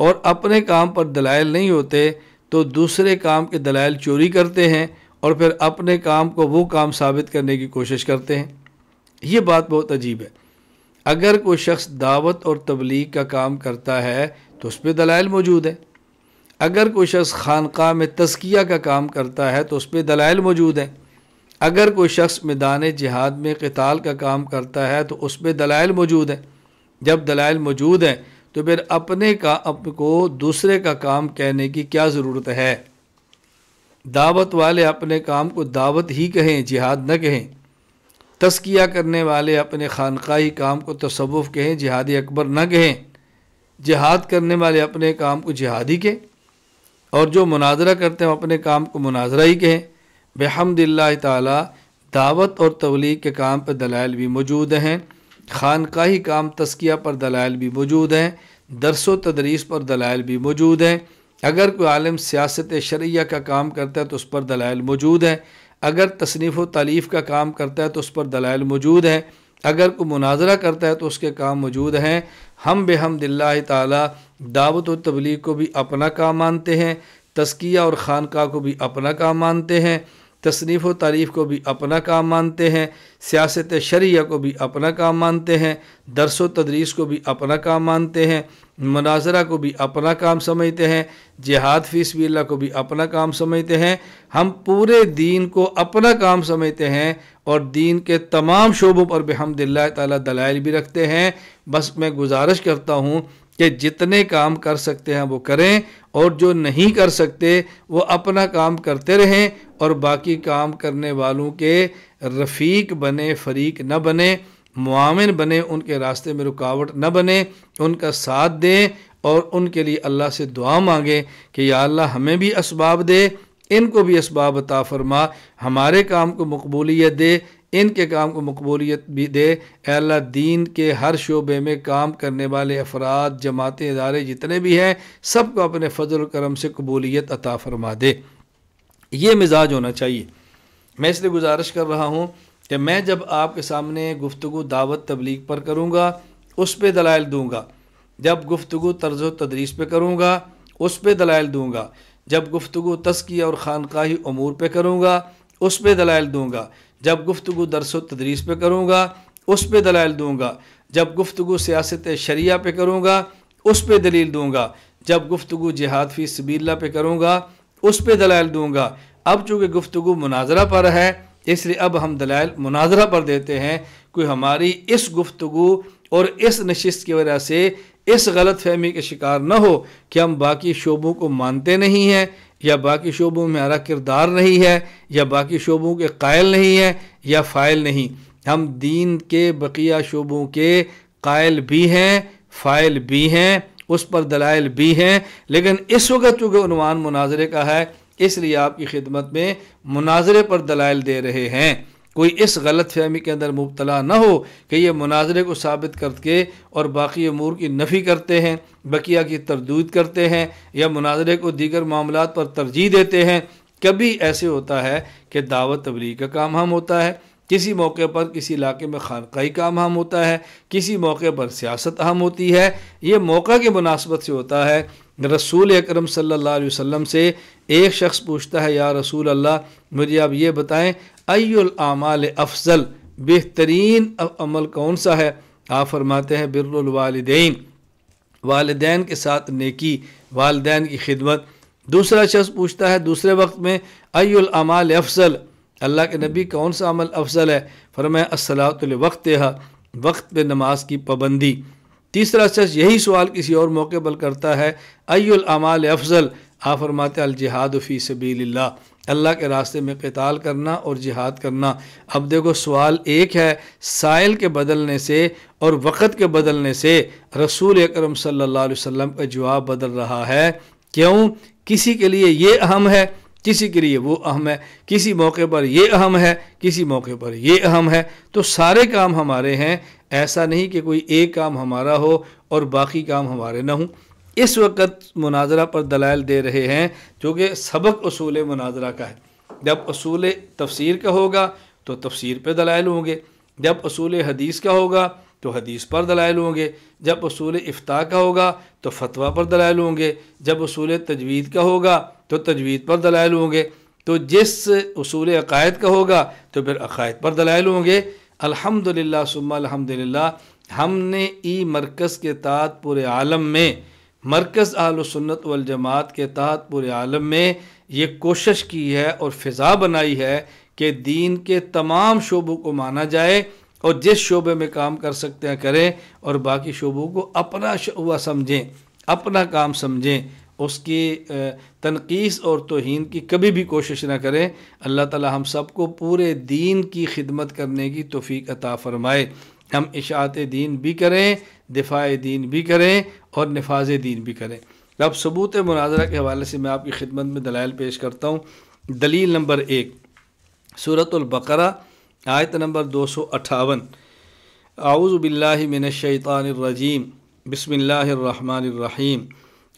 और अपने काम पर दलाइल नहीं होते तो दूसरे काम के दलाइल चोरी करते हैं और फिर अपने काम को वो काम साबित करने की कोशिश करते हैं ये बात बहुत अजीब है अगर कोई शख्स दावत और तबलीग का काम करता है तो उस पर दलाइल मौजूद हैं अगर कोई शख्स खानका में तस्किया का काम करता है तो उस पर दलाइल मौजूद हैं अगर कोई शख्स मैदान जिहाद में कताल का काम करता है तो उस पर दलाइल मौजूद हैं जब दलाइल मौजूद हैं तो फिर अपने का अप को दूसरे का काम कहने की क्या ज़रूरत है दावत वाले अपने काम को दावत ही कहें जिहाद न कहें तस्किया करने वाले अपने खानकाही काम को तसवुफ़ कहें जिहादी अकबर न कहें जिहाद करने वाले अपने काम को जिहादी के और जो मुनाजरा करते हैं अपने काम को मुनाजरा ही कहें बहमदिल्ला तावत दावत और तवलीग के काम पर दलाइल भी मौजूद हैं खानकाही काम तस्किया पर दलाइल भी मौजूद हैं दरस व तदरीस पर दलाइल भी मौजूद हैं अगर कोई आलम सियासत शरिया का काम करता है तो उस पर दलाइल मौजूद हैं अगर तसनीफ़ तलीफ़ का काम करता है तो उस पर दलाइल मौजूद हैं अगर कोई मुनाजरा करता है तो उसके काम मौजूद हैं हम बेहमदिल्ला ताली दावत और तबलीग को भी अपना काम मानते हैं तस्किया और ख़ानका को भी अपना काम मानते हैं तसनीफ़ व तारीफ़ को भी अपना काम मानते हैं सियासत शरिया को भी अपना काम मानते हैं दरस व तदरीस को भी अपना काम मानते हैं मनाजरा को भी अपना काम समझते हैं जिहाद फीस को भी अपना काम समझते हैं हम पूरे दीन को अपना काम समझते हैं और दीन के तमाम शोबों पर भी हम दिल्ला दलाइल भी रखते हैं बस मैं गुजारिश करता हूँ कि जितने काम कर सकते हैं वो करें और जो नहीं कर सकते वो अपना काम करते रहें और बाकी काम करने वालों के रफ़ीक बने फरीक न बने मुआवन बने उनके रास्ते में रुकावट न बने उनका साथ दें और उनके लिए अल्लाह से दुआ मांगें कि या अल्लाह हमें भी इसबाब दे इनको भी इसबाब अता फरमा हमारे काम को मकबूलियत दे इनके काम को मकबूलियत भी दे अल्लाह दीन के हर शोबे में काम करने वाले अफराद जमातें इदारे जितने भी हैं सबको अपने फ़जल करम से कबूलियत अता फरमा दे ये मिजाज होना चाहिए मैं इसलिए गुजारिश कर रहा हूँ कि मैं जब आपके सामने गुफ्तु दावत तबलीग पर करूँगा उस पर दलाइल दूँगा जब गुफ्तु तर्ज तदरीस पर करूँगा उस पर दलाइल दूँगा जब गुफ्तु तस्की और ख़ानकाही अमूर पर करूँगा उस पर दलाइल दूँगा जब गुफ्तु दरस व तदरीस पर करूँगा उस पर दलाइल दूँगा जब गुफ्तु सियासत शरिया पर करूँगा उस पर दलील दूँगा जब गुफ्तु जिहाद फ़ी सबीला पर करूँगा उस पर दलाल दूंगा अब चूँकि गुफ्तु मुनाजरा पर है इसलिए अब हम दलाल मुनाजरा पर देते हैं कि हमारी इस गुफ्तु और इस नशस्त की वजह से इस गलत फहमी के शिकार न हो कि हम बाकी शोबों को मानते नहीं हैं या बाकी शोबों में हमारा किरदार नहीं है या बाकी शोबों के कायल नहीं है या फ़ाइल नहीं हम दीन के बकिया शोबों के कायल भी हैं फ़ाइल भी हैं उस पर दलाइल भी हैं लेकिन इस वक्त चूँकि उनवान मुनाजरे का है इसलिए आपकी खिदमत में मुनाजरे पर दलाइल दे रहे हैं कोई इस गलत फहमी के अंदर मुबतला ना हो कि ये मुनाजरे को साबित करके और बाकी अमूर की नफ़ी करते हैं बकिया की तरदूद करते हैं या मुनाजरे को दीगर मामला पर तरजीह देते हैं कभी ऐसे होता है कि दावत तबलीग का काम हम होता है किसी मौके पर किसी इलाके में खानकई काम अहम होता है किसी मौके पर सियासत अहम होती है ये मौका की मुनासबत से होता है रसूल अकरम सल्लल्लाहु अलैहि वसल्लम से एक शख्स पूछता है या रसूल अल्लाह मुझे आप ये बताएं अयमाल अफजल बेहतरीन अमल कौन सा है आप फरमाते हैं बिरवालदेन वालदेन के साथ नेकी वालदेन की खिदमत दूसरा शख्स पूछता है दूसरे वक्त में अयमाल अफजल अल्लाह के नबी कौन सा अमल अफजल है फरमाया असलातल वक्त वक्त पे नमाज की पाबंदी तीसरा शख्स यही सवाल किसी और मौके पर करता है अयुल अमाल अफजल आ फरमाते अल जिहाद फ़ी अल्लाह के रास्ते में कताल करना और जिहाद करना अब देखो सवाल एक है साइल के बदलने से और वक़्त के बदलने से रसूल अकरम सल्लल्लाहु अलैहि वसल्लम का जवाब बदल रहा है क्यों किसी के लिए ये अहम है किसी के लिए वो अहम है किसी मौके पर ये अहम है किसी मौके पर ये अहम है तो सारे काम हमारे हैं ऐसा नहीं कि कोई एक काम हमारा हो और बाकी काम हमारे ना हों इस वक्त मुनाजरा पर दलाल दे रहे हैं जो कि सबक असूल मुनाजरा का है जब असूल तफसीर का होगा तो तफसीर पर दलाल होंगे जब असूल हदीस का होगा तो हदीस पर दलाइल होंगे जब असूल इफ्ता का होगा तो फतवा पर दलाइल होंगे जब असूल तजवीद का होगा तो तजवीद पर दलाइल होंगे तो जिस असूल अकायद का होगा तो फिर अकायद पर दलाइल होंगे अल्हम्दुलिल्लाह सुम्मा अल्हम्दुलिल्लाह हमने ई मरकज़ के तहत पूरे आलम में मरकज़ आलसन्नत सुन्नत वल जमात के तहत पूरे आलम में ये कोशिश की है और फिज़ा बनाई है कि दीन के तमाम शोबों को माना जाए और जिस शोबे में काम कर सकते हैं करें और बाकी शोबों को अपना शोबा समझें अपना काम समझें उसकी तनकीस और तोहन की कभी भी कोशिश ना करें अल्लाह ताला हम सबको पूरे दीन की खिदमत करने की तोफ़ी अता फ़रमाए हम इशात दीन भी करें दिफ़ा दीन भी करें और नफाज दीन भी करें अब सबूत मुनाजरा के हवाले से मैं आपकी खिदमत में दलाइल पेश करता हूँ दलील नंबर एक सूरतुल्बकरा आयत नंबर दो सौ अट्ठावन आउज़बिल्लिमिनशैतानरजीम बसमीम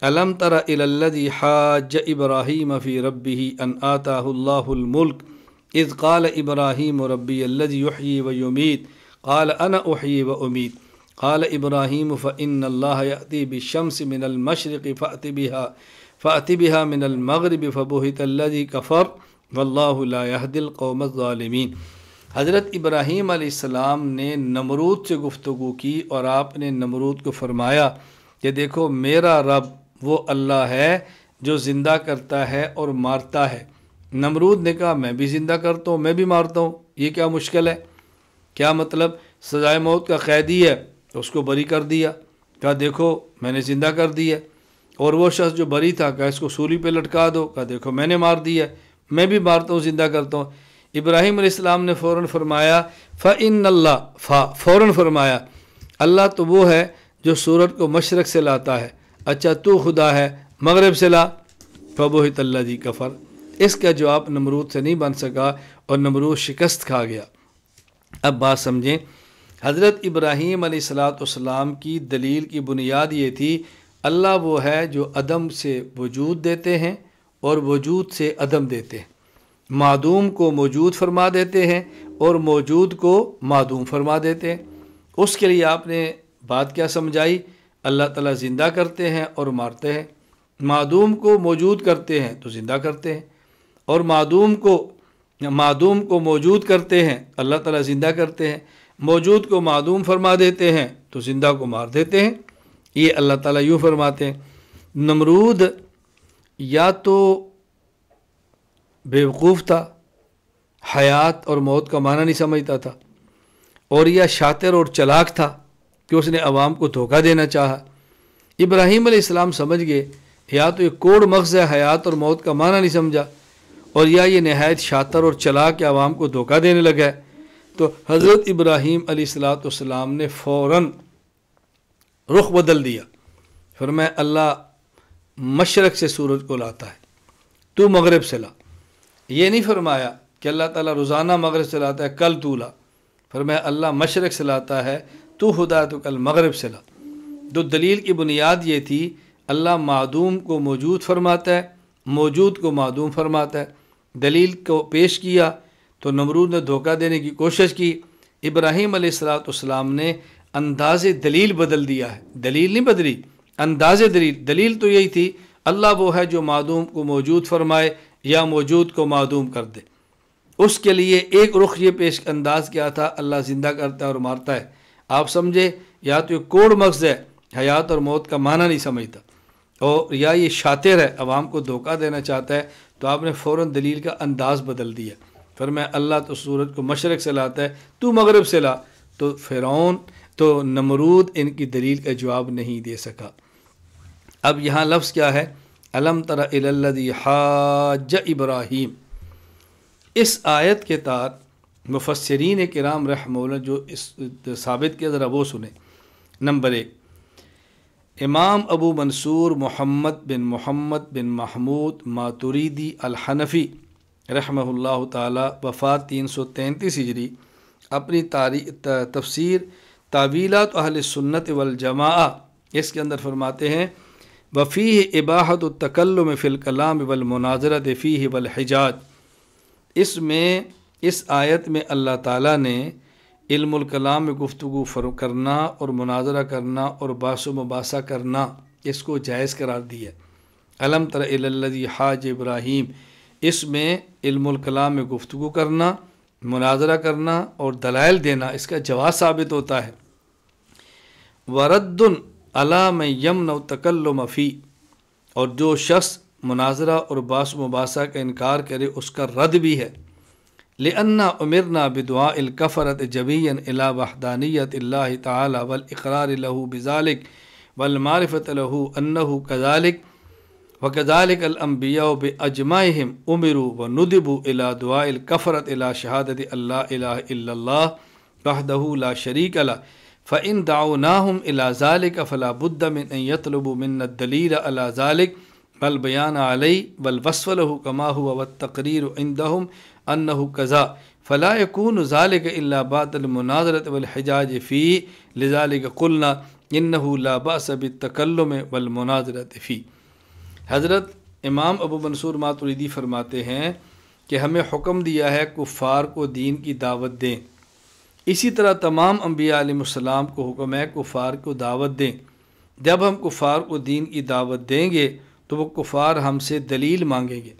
अलम तर इलदी हाज इब्राहीम फ़ी रबी अन आताहुल्लामुल्क इज़ काल इब्राहीम रबी अल्लजी यही व उमीद काल अन उही व उमीद काल इब्राहीम फ़िन अल्लाती बशम्स मिनलमशरक़ फ़ाति बिहा फ़ाति बिहा मिनलमगरब फ़बोहित अल्लजी कफ़र वल्लाहदिल कौमत ालमीन हज़रत इब्राहीम आसमाम ने नमरूद से गुफ्तु की और आपने नमरूद को फरमाया कि देखो मेरा रब वो अल्लाह है जो ज़िंदा करता है और मारता है नमरूद ने कहा मैं भी ज़िंदा करता हूँ मैं भी मारता हूँ ये क्या मुश्किल है क्या मतलब सजाए मौत का कैदी है तो उसको बरी कर दिया कहा देखो मैंने ज़िंदा कर दिया और वो शख्स जो बरी था कहा इसको सूली पे लटका दो कहा देखो मैंने मार दिया मैं भी मारता हूँ ज़िंदा करता हूँ इब्राहिम इस्लाम ने फौरन फरमाया फ़िन अल्लाह फ़ा फ़ौर फरमाया अल्लाह तो वो है जो सूरत को मशरक़ से लाता है अच्छा तू खुदा है मगरब से ला फ़बोहित जी कफ़र इसका जवाब नमरूद से नहीं बन सका और नमरूद शिकस्त खा गया अब बात समझें हज़रत इब्राहिम सलाम की दलील की बुनियाद ये थी अल्लाह वो है जो अदम से वजूद देते हैं और वजूद से अदम देते हैं मादूम को मौजूद फरमा देते हैं और मौजूद को मादूम फरमा देते हैं उसके लिए आपने बात क्या समझाई अल्लाह ताला ज़िंदा करते हैं और मारते हैं मादूम को मौजूद करते हैं तो ज़िंदा करते हैं और मादूम को मादूम को मौजूद करते हैं अल्लाह ताला ज़िंदा करते हैं मौजूद को मादूम फरमा देते हैं तो ज़िंदा को मार देते हैं ये अल्लाह ताला यूँ फरमाते हैं नमरूद या तो बेवकूफ़ था हयात और मौत का माना नहीं समझता था और यह शातिर और चलाक था कि उसने अवाम को धोखा देना चाहा इब्राहिम आसमाम समझ गए या तो ये कोड मगज़ है हयात और मौत का माना नहीं समझा और या ये नहायत शातर और चलाक आवाम को धोखा देने लगा है तो हज़रत इब्राहीम अलीसलाम ने फ़ौर रुख बदल दिया फिर मैं अल्लाह मशरक़ से सूरज को लाता है तू मगरब से ला ये नहीं फरमाया कि अल्लाह ताला रोज़ाना मगरब से लाता है कल तूला मैं अल्लाह मशरक़ से लाता है तो खुदा तो कल मगरब से ला तो दलील की बुनियाद ये थी अल्लाह मादूम को मौजूद फरमाता है मौजूद को मादूम फरमाता है दलील को पेश किया तो नमरूद ने धोखा देने की कोशिश की इब्राहिम सलाम ने अंदाज दलील बदल दिया है दलील नहीं बदली अंदाज दलील दलील तो यही थी अल्लाह वो है जो मादूम को मौजूद फरमाए या मौजूद को मदूम कर दे उसके लिए एक रुख ये पेश अंदाज किया था अल्लाह ज़िंदा करता है और मारता है आप समझे या तो ये कोड़ मकसद है हयात और मौत का माना नहीं समझता और या ये शातिर है अवाम को धोखा देना चाहता है तो आपने फ़ौर दलील का अंदाज़ बदल दिया फिर मैं अल्लाह तो सूरज को मशरक़ से लाता है तू मगरब से ला तो फ़िरौन तो नमरूद इनकी दलील का जवाब नहीं दे सका अब यहाँ लफ्ज़ क्या है अलम तर हाज इब्राहिम इस आयत के तहत मुफसरीन कराम रहमोल जो इस साबित किया ज़रा वो सुने नंबर एक इमाम अबू मंसूर मोहम्मद बिन मोहम्मद बिन महमूद मातुरीदी अलहनफ़ी रहमल्ला तफ़ात तीन सौ तैंतीस हिजरी अपनी तारी तफसर तावीलात अहल सुन्नत वल इसके अंदर फरमाते हैं वफ़ी इबाहत कलाम वल मुनाजरत फ़ी वलहिजाज इसमें इस आयत में अल्लाह ताला ने कलाम में गुफ्तु करना और मुनाजरा करना और बास मुबासा करना इसको जायज़ करार दिया अलम तरजी हाज इब्राहिम इसमें कलाम में गुफ्तु करना मुनाजरा करना और दलाइल देना इसका जवाब साबित होता है वरद्दन अला में यम तकल्लुमफ़ी और जो शख्स मुनाजरा और बास मुबासा का इनकार करे उसका रद्द भी है अन्ना उमिरना बिदुआ कफ़रत जबीन अला वहदानियत अल्लाह तक़रार लहू बिजालिक वलमारफ़त लहू अनहु कजालिक व कजालिक अलम्बिया ब अजमाहम उमरु व नदबु अला दुआ कफ़रत अला शहादत अल्लाह अला वहदहू ला शरीक अला फ़िन दाउनाहम अलाजालिक अफलाबुद्दमिनयतलबमिनदलील अलाजालिक बल बयान आलई बल वसवल कमा हुआ व तकरीर इंदहम अनहु कज़ा फ़ला यकून ज़ालिक अल्लाबातमनाजरत वलहजाज फ़ी लजालिक कुलना इन्नहू लाबासब तकल्लम वलमनाजरत फ़ी हज़रत इमाम अबू मंसूर मातुरीदी फरमाते हैं कि हमें हुक्म दिया है कुफ़ार को दीन की दावत दें इसी तरह तमाम अम्बिया आलम को हुक्म है कुफ़ार को दावत दें जब हम कुफ़ार को दीन की दावत देंगे तो वो कुफ़ार हमसे दलील मांगेंगे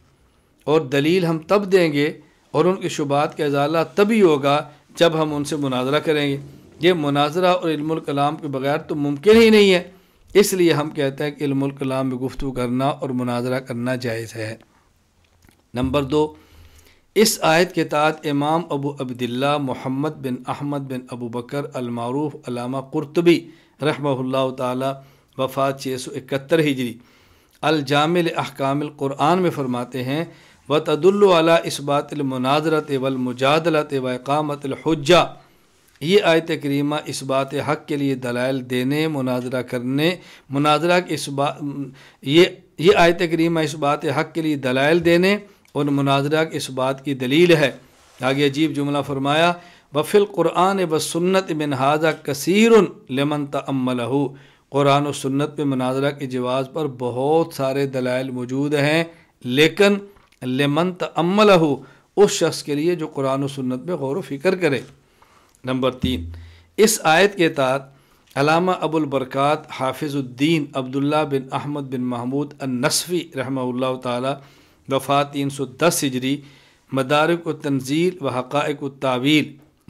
और दलील हम तब देंगे और उनके शुबात का अजाला तभी होगा जब हम उनसे मुनाजरा करेंगे ये मुनाजरा और इल्मकलाम के बगैर तो मुमकिन ही नहीं है इसलिए हम कहते हैं कि इल्मकलाम में गुफ्तु करना और मुनाजरा करना जायज़ है नंबर दो इस आयत के तहत इमाम अबू अब्दुल्ला मोहम्मद बिन अहमद बिन अबू बकर अलमारूफ अलामा कुरतबी रहमल्ला ताली वफ़ात छः सौ इकहत्तर हिजरी अलजामिल अहकामिल क़ुरान में फ़रमाते हैं व तदुल्ला इसबातमनाजरत वलमुजादलत वक़ामतलहजा ये आयत करीमा इस बात हक़ के लिए दलाइल देने मुनाजरा करने मुनाजरा इस बात ये ये आयत करीमा इस बात हक़ के लिए दलाइल देने और मुनाजरा इस बात की दलील है आगे अजीब जुमला फरमाया बफिल क़ुरान व सुन्नत बिन हाजा कसर लेमन तमल क़ुरान और सुन्नत में मुनाजरा के जवाज़ पर बहुत सारे दलाइल मौजूद हैं लेकिन लेमन तमल उस शख्स के लिए जो कुरान और सुन्नत में गौर फिक्र करे नंबर तीन इस आयत के तहत अलामा अबुलबरक़ात हाफिजुद्दीन अब्दुल्ला बिन अहमद बिन महमूद अनसफ़ी रहमल्ला ताली वफ़ा तीन सौ दस हिजरी मदारक व तंजील व व तावील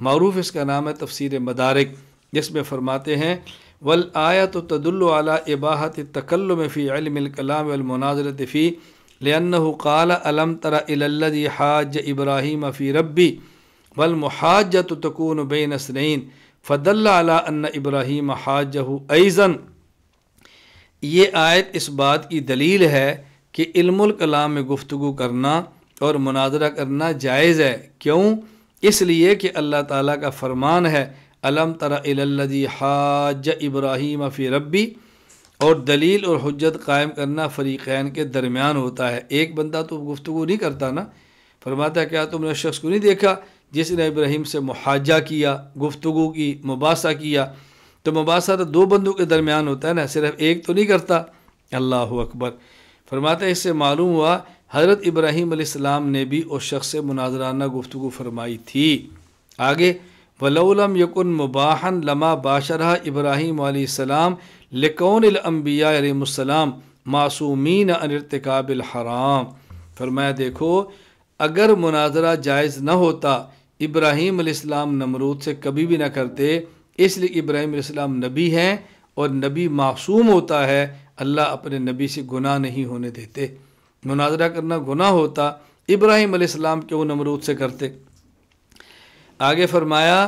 मरूफ इसका नाम है तफसर मदारक जिसमें फ़रमाते हैं वल आया तो तदुल्ला इबाहत तकल्लमफ़ी अलकलामनाजरतफ़ी लन्नकाल अलम तरदी हाज इब्राहीम फ़ी रबी वल महाज तो तकून बेन सनैन फ़दल इब्राहिम हाज ऐज़न ये आयत इस बात की दलील है कि इल्मुल कलाम में गुफ्तु करना और मुनाजरा करना जायज़ है क्यों इसलिए कि अल्लाह ताला का फरमान है अलम तरजी हाज इब्राहीम फ़ी रब्बी और दलील और हजत कायम करना फ़रीक़ैन के दरमियान होता है एक बंदा तो गुफ्तु नहीं करता ना फरमाता क्या तुमने उस शख्स को नहीं देखा जिसने इब्राहिम से मुहाजा किया गुफ्तु की मुबासा किया तो मुबासा तो दो बंदों के दरमियान होता है ना सिर्फ एक तो नहीं करता अल्लाह अकबर फरमाते इससे मालूम हुआ हज़रत इब्राहीम ने भी उस शख्स से मुनाजराना गुफ्तु फरमाई थी आगे वलम यकुन मुबाहन लमा बाशरा इब्राहीम सलाम लिकौनबियासलाम मासूमीन हराम फरमाया देखो अगर मुनाजरा जायज़ न होता इब्राहीम नमरूद से कभी भी ना करते इसलिए इब्राहीम नबी हैं और नबी मासूम होता है अल्लाह अपने नबी से गुनाह नहीं होने देते मुनाजरा करना गुनाह होता इब्राहिम आसमाम के नमरूद से करते आगे फरमाया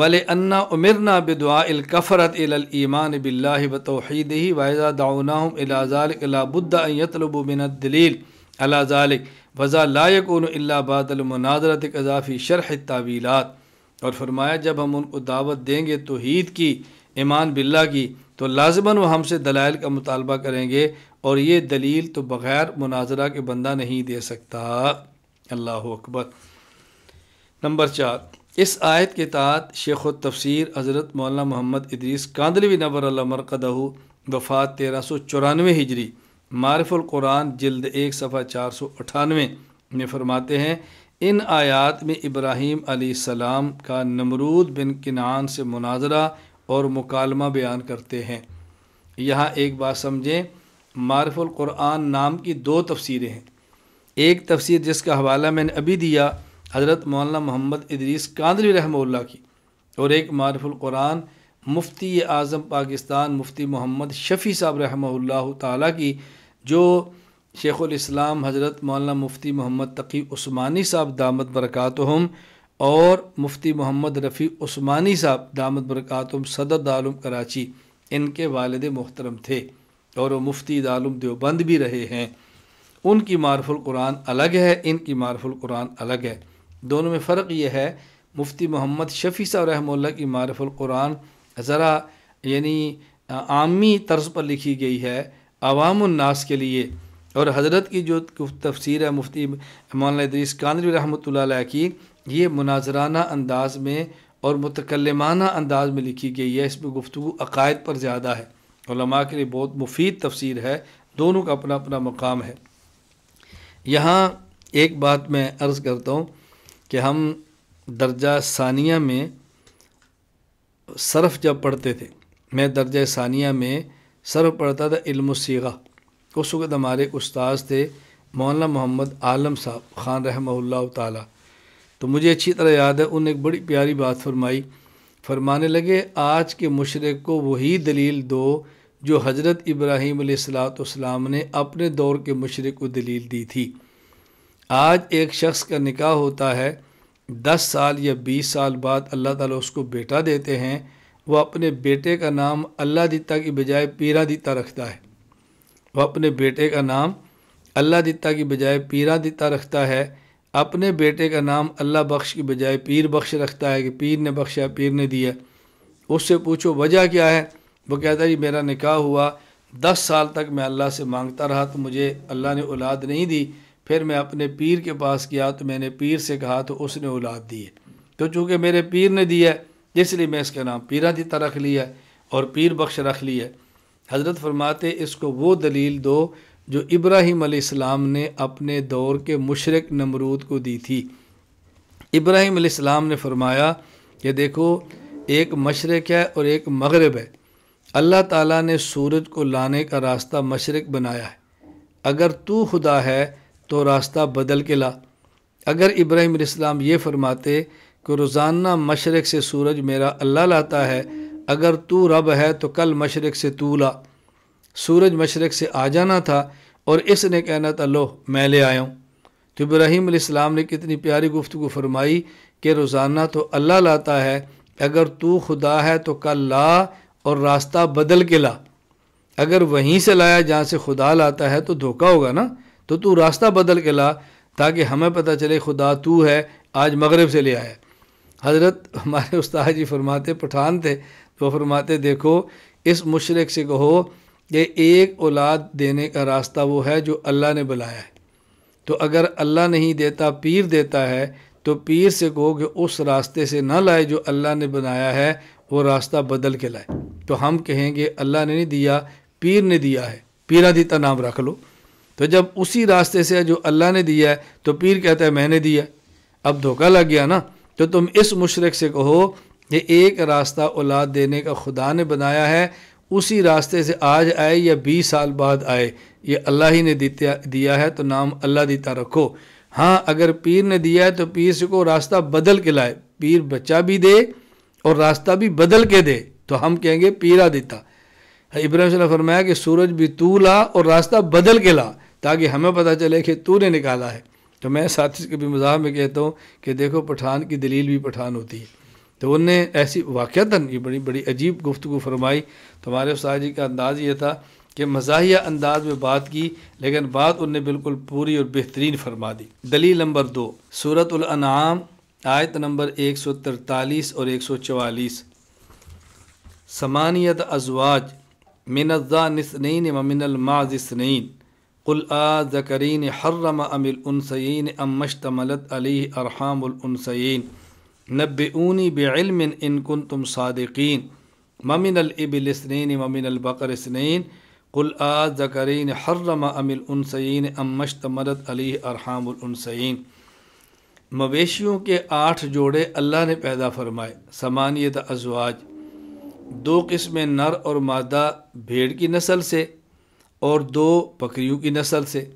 वाले अन्ना उमिरना बिदुआ कफ़रत ईमान बिल्ला व तोहद ही वायदा दाउनाम दलील अलाजालिक वज़ा लायकन अजाफ़ी शरह तावीलात और फरमाया जब हम उनको दावत देंगे तोहद की ईमान बिल्ला की तो लाजमन वह हमसे दलाइल का मुतालबा करेंगे और ये दलील तो बग़ैर मुनाजरा के बंदा नहीं दे सकता अल्लाह अकबर नंबर चार इस आयत के तहत शेख तफसर हज़रत मौलाना मोहम्मद इदरीस कांदलवी नबर मरकदहू वफ़ात तेरह सौ चौरानवे हिजरी मारफ़ुल्कुरान जल्द एक सफ़ा चार सौ अठानवे में फ़रमाते हैं इन आयात में इब्राहीम सलाम का नमरूद बिन किनान से मुनाजरा और मुकालमा बयान करते हैं यहाँ एक बात समझें मारफुल क़ुरान नाम की दो तफसीरें हैं एक तफसीर जिसका हवाला मैंने अभी दिया हज़रत मौलाना मोहम्मद इदरीस कादरी रहमोल्ला की और एक मारफुल क़ुरान मुफ्ती आज़म पाकिस्तान मुफ्ती मोहम्मद शफ़ी साहब रहमल्ला ताली की जो शेख़ुल इस्लाम हज़रत मौलाना मुफ्ती मोहम्मद तकी उस्मानी साहब दामद बरक़ात हम और मुफ्ती मोहम्मद रफ़ी उस्मानी साहब दामद बरक़ातम सदर दालम कराची इनके वालद मोहतरम थे और वो मुफ्ती दालम देवबंद भी रहे हैं उनकी मारफुल कुरान अलग है इनकी मारफुल कुरान अलग है दोनों में फ़र्क यह है मुफ्ती मोहम्मद शफ़ी साहब रहमल की मारफुल कुरान ज़रा यानी आमी तर्ज पर लिखी गई है अवामनास के लिए और हज़रत की जो तफसीर है मुफ्ती मौलाना इदरीस कानवी रहमत की ये मुनाजराना अंदाज में और मतकलमाना अंदाज में लिखी गई है इसमें गुफ्तु अकायद पर ज़्यादा है और लमा के लिए बहुत मुफीद तफसीर है दोनों का अपना अपना मकाम है यहाँ एक बात मैं अर्ज़ करता हूँ कि हम दर्जा सानिया में सरफ़ जब पढ़ते थे मैं दर्जा सानिया में सरफ़ पढ़ता था इल्मसीगा उस वक़्त हमारे उस्ताद थे मौलाना मोहम्मद आलम साहब ख़ान रहमल्ला ताली तो मुझे अच्छी तरह याद है उन्होंने एक बड़ी प्यारी बात फरमाई फरमाने लगे आज के मशरक़ को वही दलील दो जो हज़रत इब्राहीम सलाम ने अपने दौर के मशरक़ को दलील दी थी आज एक शख्स का निकाह होता है दस साल या बीस साल बाद अल्लाह ताला उसको बेटा देते हैं वह अपने बेटे का नाम अल्लाह दिता की बजाय पीरा दिता रखता है वह अपने बेटे का नाम अल्लाह दिता की बजाय पीरा दिता रखता है अपने बेटे का नाम अल्लाह बख्श की बजाय पीर बख्श रखता है कि पीर ने बख्शा पीर ने दिया उससे पूछो वजह क्या है वो कहता है जी मेरा निकाह हुआ दस साल तक मैं अल्लाह से मांगता रहा तो मुझे अल्लाह ने औलाद नहीं दी फिर मैं अपने पीर के पास गया तो मैंने पीर से कहा तो उसने औलाद दी है तो चूँकि मेरे पीर ने दिया है इसलिए मैं इसका नाम पीरा दिता रख लिया और पीर बख्श रख लिया हज़रत फरमाते इसको वो दलील दो जो इब्राहिम अलैहिस्सलाम ने अपने दौर के मुशरक नमरूद को दी थी इब्राहिम अलैहिस्सलाम ने फरमाया कि देखो एक मशरक़ है और एक मगरब है अल्लाह ताला ने सूरज को लाने का रास्ता मशरक़ बनाया है अगर तू खुदा है तो रास्ता बदल के ला अगर इब्राहिम अलैहिस्सलाम ये फरमाते कि रोज़ाना मशरक़ से सूरज मेरा अल्लाह लाता है अगर तू रब है तो कल मशरक़ से तू ला सूरज मशरक़ से आ जाना था और इसने कहना था लो मैं ले आया हूँ तो इब्राहिम इस्लाम ने कितनी प्यारी गुफ्तु फरमाई कि रोज़ाना तो अल्लाह लाता है अगर तू खुदा है तो कल ला और रास्ता बदल के ला अगर वहीं से लाया जहाँ से खुदा लाता है तो धोखा होगा ना तो तू रास्ता बदल के ला ताकि हमें पता चले खुदा तू है आज मगरब से ले आया हज़रत हमारे उस्ताद जी फरमाते पठान थे तो फरमाते देखो इस मुशरक से कहो ये एक औलाद देने का रास्ता वो है जो अल्लाह ने बुलाया है तो अगर अल्लाह नहीं देता पीर देता है तो पीर से कहो कि उस रास्ते से ना लाए जो अल्लाह ने बनाया है वो रास्ता बदल के लाए तो हम कहेंगे अल्लाह ने नहीं दिया पीर ने दिया है पीरा दीता नाम रख लो तो जब उसी रास्ते से जो अल्लाह ने दिया है तो पीर कहता है मैंने दिया अब धोखा लग गया ना तो तुम इस मुशरक से कहो ये एक रास्ता औलाद देने का खुदा ने बनाया है उसी रास्ते से आज आए या बीस साल बाद आए ये अल्लाह ही ने दिया है तो नाम अल्लाह दीता रखो हाँ अगर पीर ने दिया है तो पीर को रास्ता बदल के लाए पीर बच्चा भी दे और रास्ता भी बदल के दे तो हम कहेंगे पीरा देता इब्राहिम ने फरमाया कि सूरज भी तू ला और रास्ता बदल के ला ताकि हमें पता चले कि तू ने निकाला है तो मैं साथी के भी मजाक में कहता हूँ कि देखो पठान की दलील भी पठान होती है तो उनने ऐसी वाक़ता ये बड़ी बड़ी अजीब गुफ्तु फरमाई तो हमारे उस्ताद जी का अंदाज़ ये था कि मजाहिया अंदाज में बात की लेकिन बात उनने बिल्कुल पूरी और बेहतरीन फरमा दी दलील नंबर दो अनाम आयत नंबर एक सौ तरतालीस और एक सौ चवालीस समानियत अजवाज मिनज़ानसनैन वमिनमाजसनैन कुल आ जकरीन हर्रम अमिल उनसैन अमशतमलत अली अरहमुल नब्बूनी बिलम इनकुन तुम सदकिन ममिन अलबिलसनैन ममिन अलबकरसनैन कुल आज़रीन हर्रम अमिलसैन अमशत मदत अली अरहामुलसैन मवेशियों के आठ जोड़े अल्लाह ने पैदा फरमाए समानियत अजवाज दो किस्म नर और मादा भेड़ की नस्ल से और दो बकरियों की नस्ल से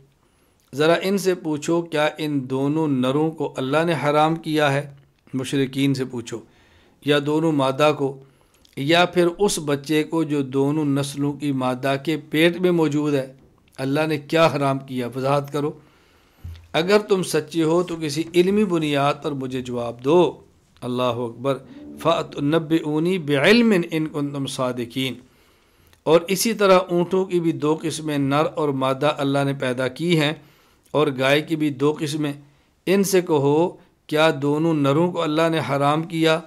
ज़रा इनसे पूछो क्या इन दोनों नरों को अल्लाह ने हराम किया है मुशरकिन से पूछो या दोनों मादा को या फिर उस बच्चे को जो दोनों नस्लों की मादा के पेट में मौजूद है अल्लाह ने क्या हराम किया वजाहत करो अगर तुम सच्चे हो तो किसी इल्मी बुनियाद पर मुझे जवाब दो अल्लाह अकबर नब ऊनी बेलम इनको तुम सादकिन और इसी तरह ऊँटों की भी दो किस्में नर और मादा अल्लाह ने पैदा की हैं और गाय की भी दो किस्में इनसे कहो क्या दोनों नरों को अल्लाह ने हराम किया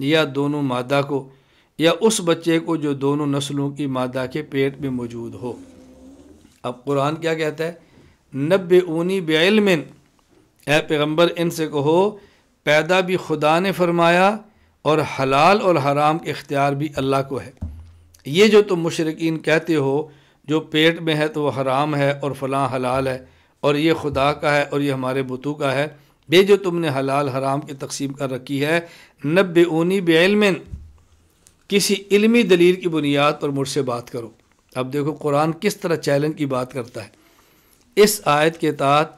या दोनों मादा को या उस बच्चे को जो दोनों नस्लों की मादा के पेट में मौजूद हो अब कुरान क्या कहता है नब्बे ऊनी बेलमिन ए पैगम्बर इनसे कहो पैदा भी खुदा ने फरमाया और हलाल और हराम के इख्तियार भी अल्लाह को है ये जो तुम मशरकिन कहते हो जो पेट में है तो वह हराम है और फलां हलाल है और ये खुदा का है और ये हमारे बुतू का है बे जो तुमने हलाल हराम की तकसीम कर रखी है नब ऊनी बेलमिन किसी इलमी दलील की बुनियाद पर मुझसे बात करो अब देखो कुरान किस तरह चैलेंज की बात करता है इस आयत के तहत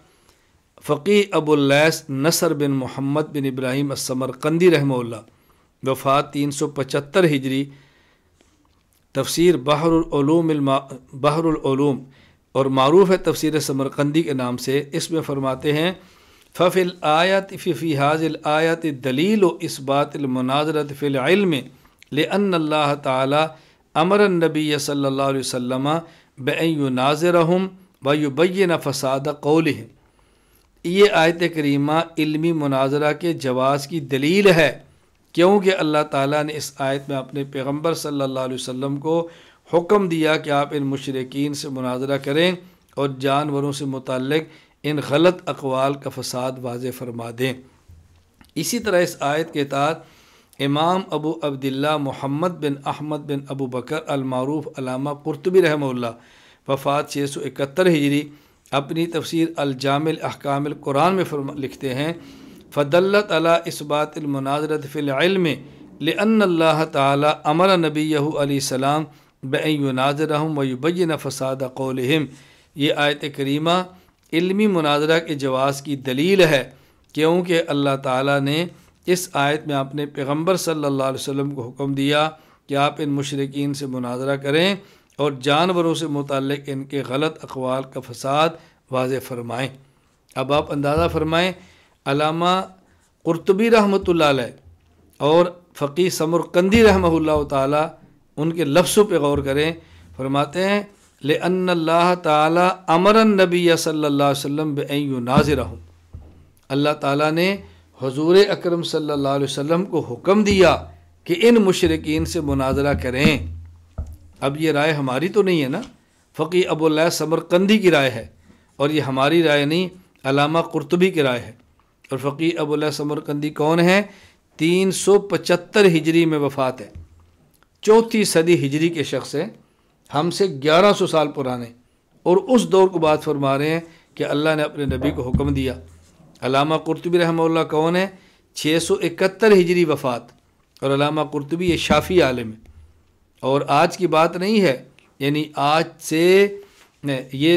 फ़कीह अबुल्लैस नसर बिन मोहम्मद बिन इब्राहिम कंदी रहमल्ला वफ़ात तीन सौ पचहत्तर हिजरी तफसर बहरूम बहरूम और मरूफ़ है तफसर समरकंदी के नाम से इसमें फ़रमाते हैं फ़िल आयत फ़ी हाजिल आयत दलील इस बातमनाजरत फ़िलम लल्ला तमर नबी सल्ला वसम बनाजरहम वयुबैन फ़साद कौल ये आयत करीमा इल्मी मुनाजरा के जवाज़ की दलील है क्योंकि अल्लाह ताला ने इस आयत में अपने पैगम्बर सल्लल्लाहु वम को हुक्म दिया कि आप इन मुशरकिन से मुनाजरा करें और जानवरों से मुतक़ इन गलत अकवाल का फसाद वाज फरमा दें इसी तरह इस आयत के तहत इमाम अबू अब्दिल्ला मोहम्मद बिन अहमद बिन अबू बकर अलमारूफ अलामा कुरतबी रहमल्ला वफ़ात छः सौ इकहत्तर हिजरी अपनी तफसर अलजामिल अहकामिल कुरान में फरमा लिखते हैं फ़दलत अला इसबातमनाजरत फ़िल में ताली तमर नबी यहूसम बन नाजर वयुबैन फ़साद कौलम ये आयत करीमा इल्मी मुनाजरा के जवाज़ की दलील है क्योंकि अल्लाह ताला ने इस आयत में आपने पैगम्बर सल्ला वसल्लम को हुक्म दिया कि आप इन मशरकिन से मुनाजरा करें और जानवरों से मुतक इनके गलत अकवाल का फसाद वाज फरमाएँ अब आप अंदाज़ा फरमाएँ अलामा कुरतबी रहमत और फ़कीर समरकंदी रहमल्ला ताली उनके लफ्सों पर गौर करें फरमाते हैं लल्ला ताली अमरन नबी सल्ला वम नाजिर अल्लाह ताला ने हजूर अक्रम सल्ला वम को हुक्म दिया कि इन मुशरकिन से मुनाजरा करें अब ये राय हमारी तो नहीं है ना फ़की अबूल समरकंदी की राय है और ये हमारी राय नहीं अलामा कुरतबी की राय है और फ़की अबूल समरकंदी कौन है तीन सौ पचहत्तर हिजरी में वफ़ात है चौथी सदी हिजरी के शख्स हैं हमसे 1100 साल पुराने और उस दौर को बात फरमा रहे हैं कि अल्लाह ने अपने नबी को हुक्म दिया अलामा कुरतबी रहमल्ला कौन है छः सौ इकहत्तर हिजरी वफ़ात और अलामा कुरतबी ये शाफ़ी आलम है और आज की बात नहीं है यानी आज से ये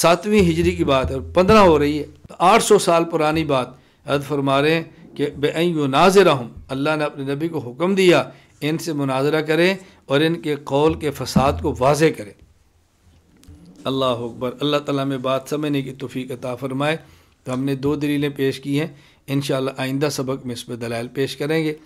सातवीं हिजरी की बात है और पंद्रह हो रही है तो आठ सौ साल पुरानी बात हद फरमा रहे हैं कि बे बेअ नाजरा हूँ अल्लाह ने अपने नबी को हुक्म दिया इनसे मुनाजरा करें और इनके कौल के फसाद को वाजे करे अल्लाह अकबर अल्लाह ताला में बात समझने की तोफ़ी अता फ़रमाए तो हमने दो दलीलें पेश की हैं इन आइंदा सबक में इस पर दलाल पेश करेंगे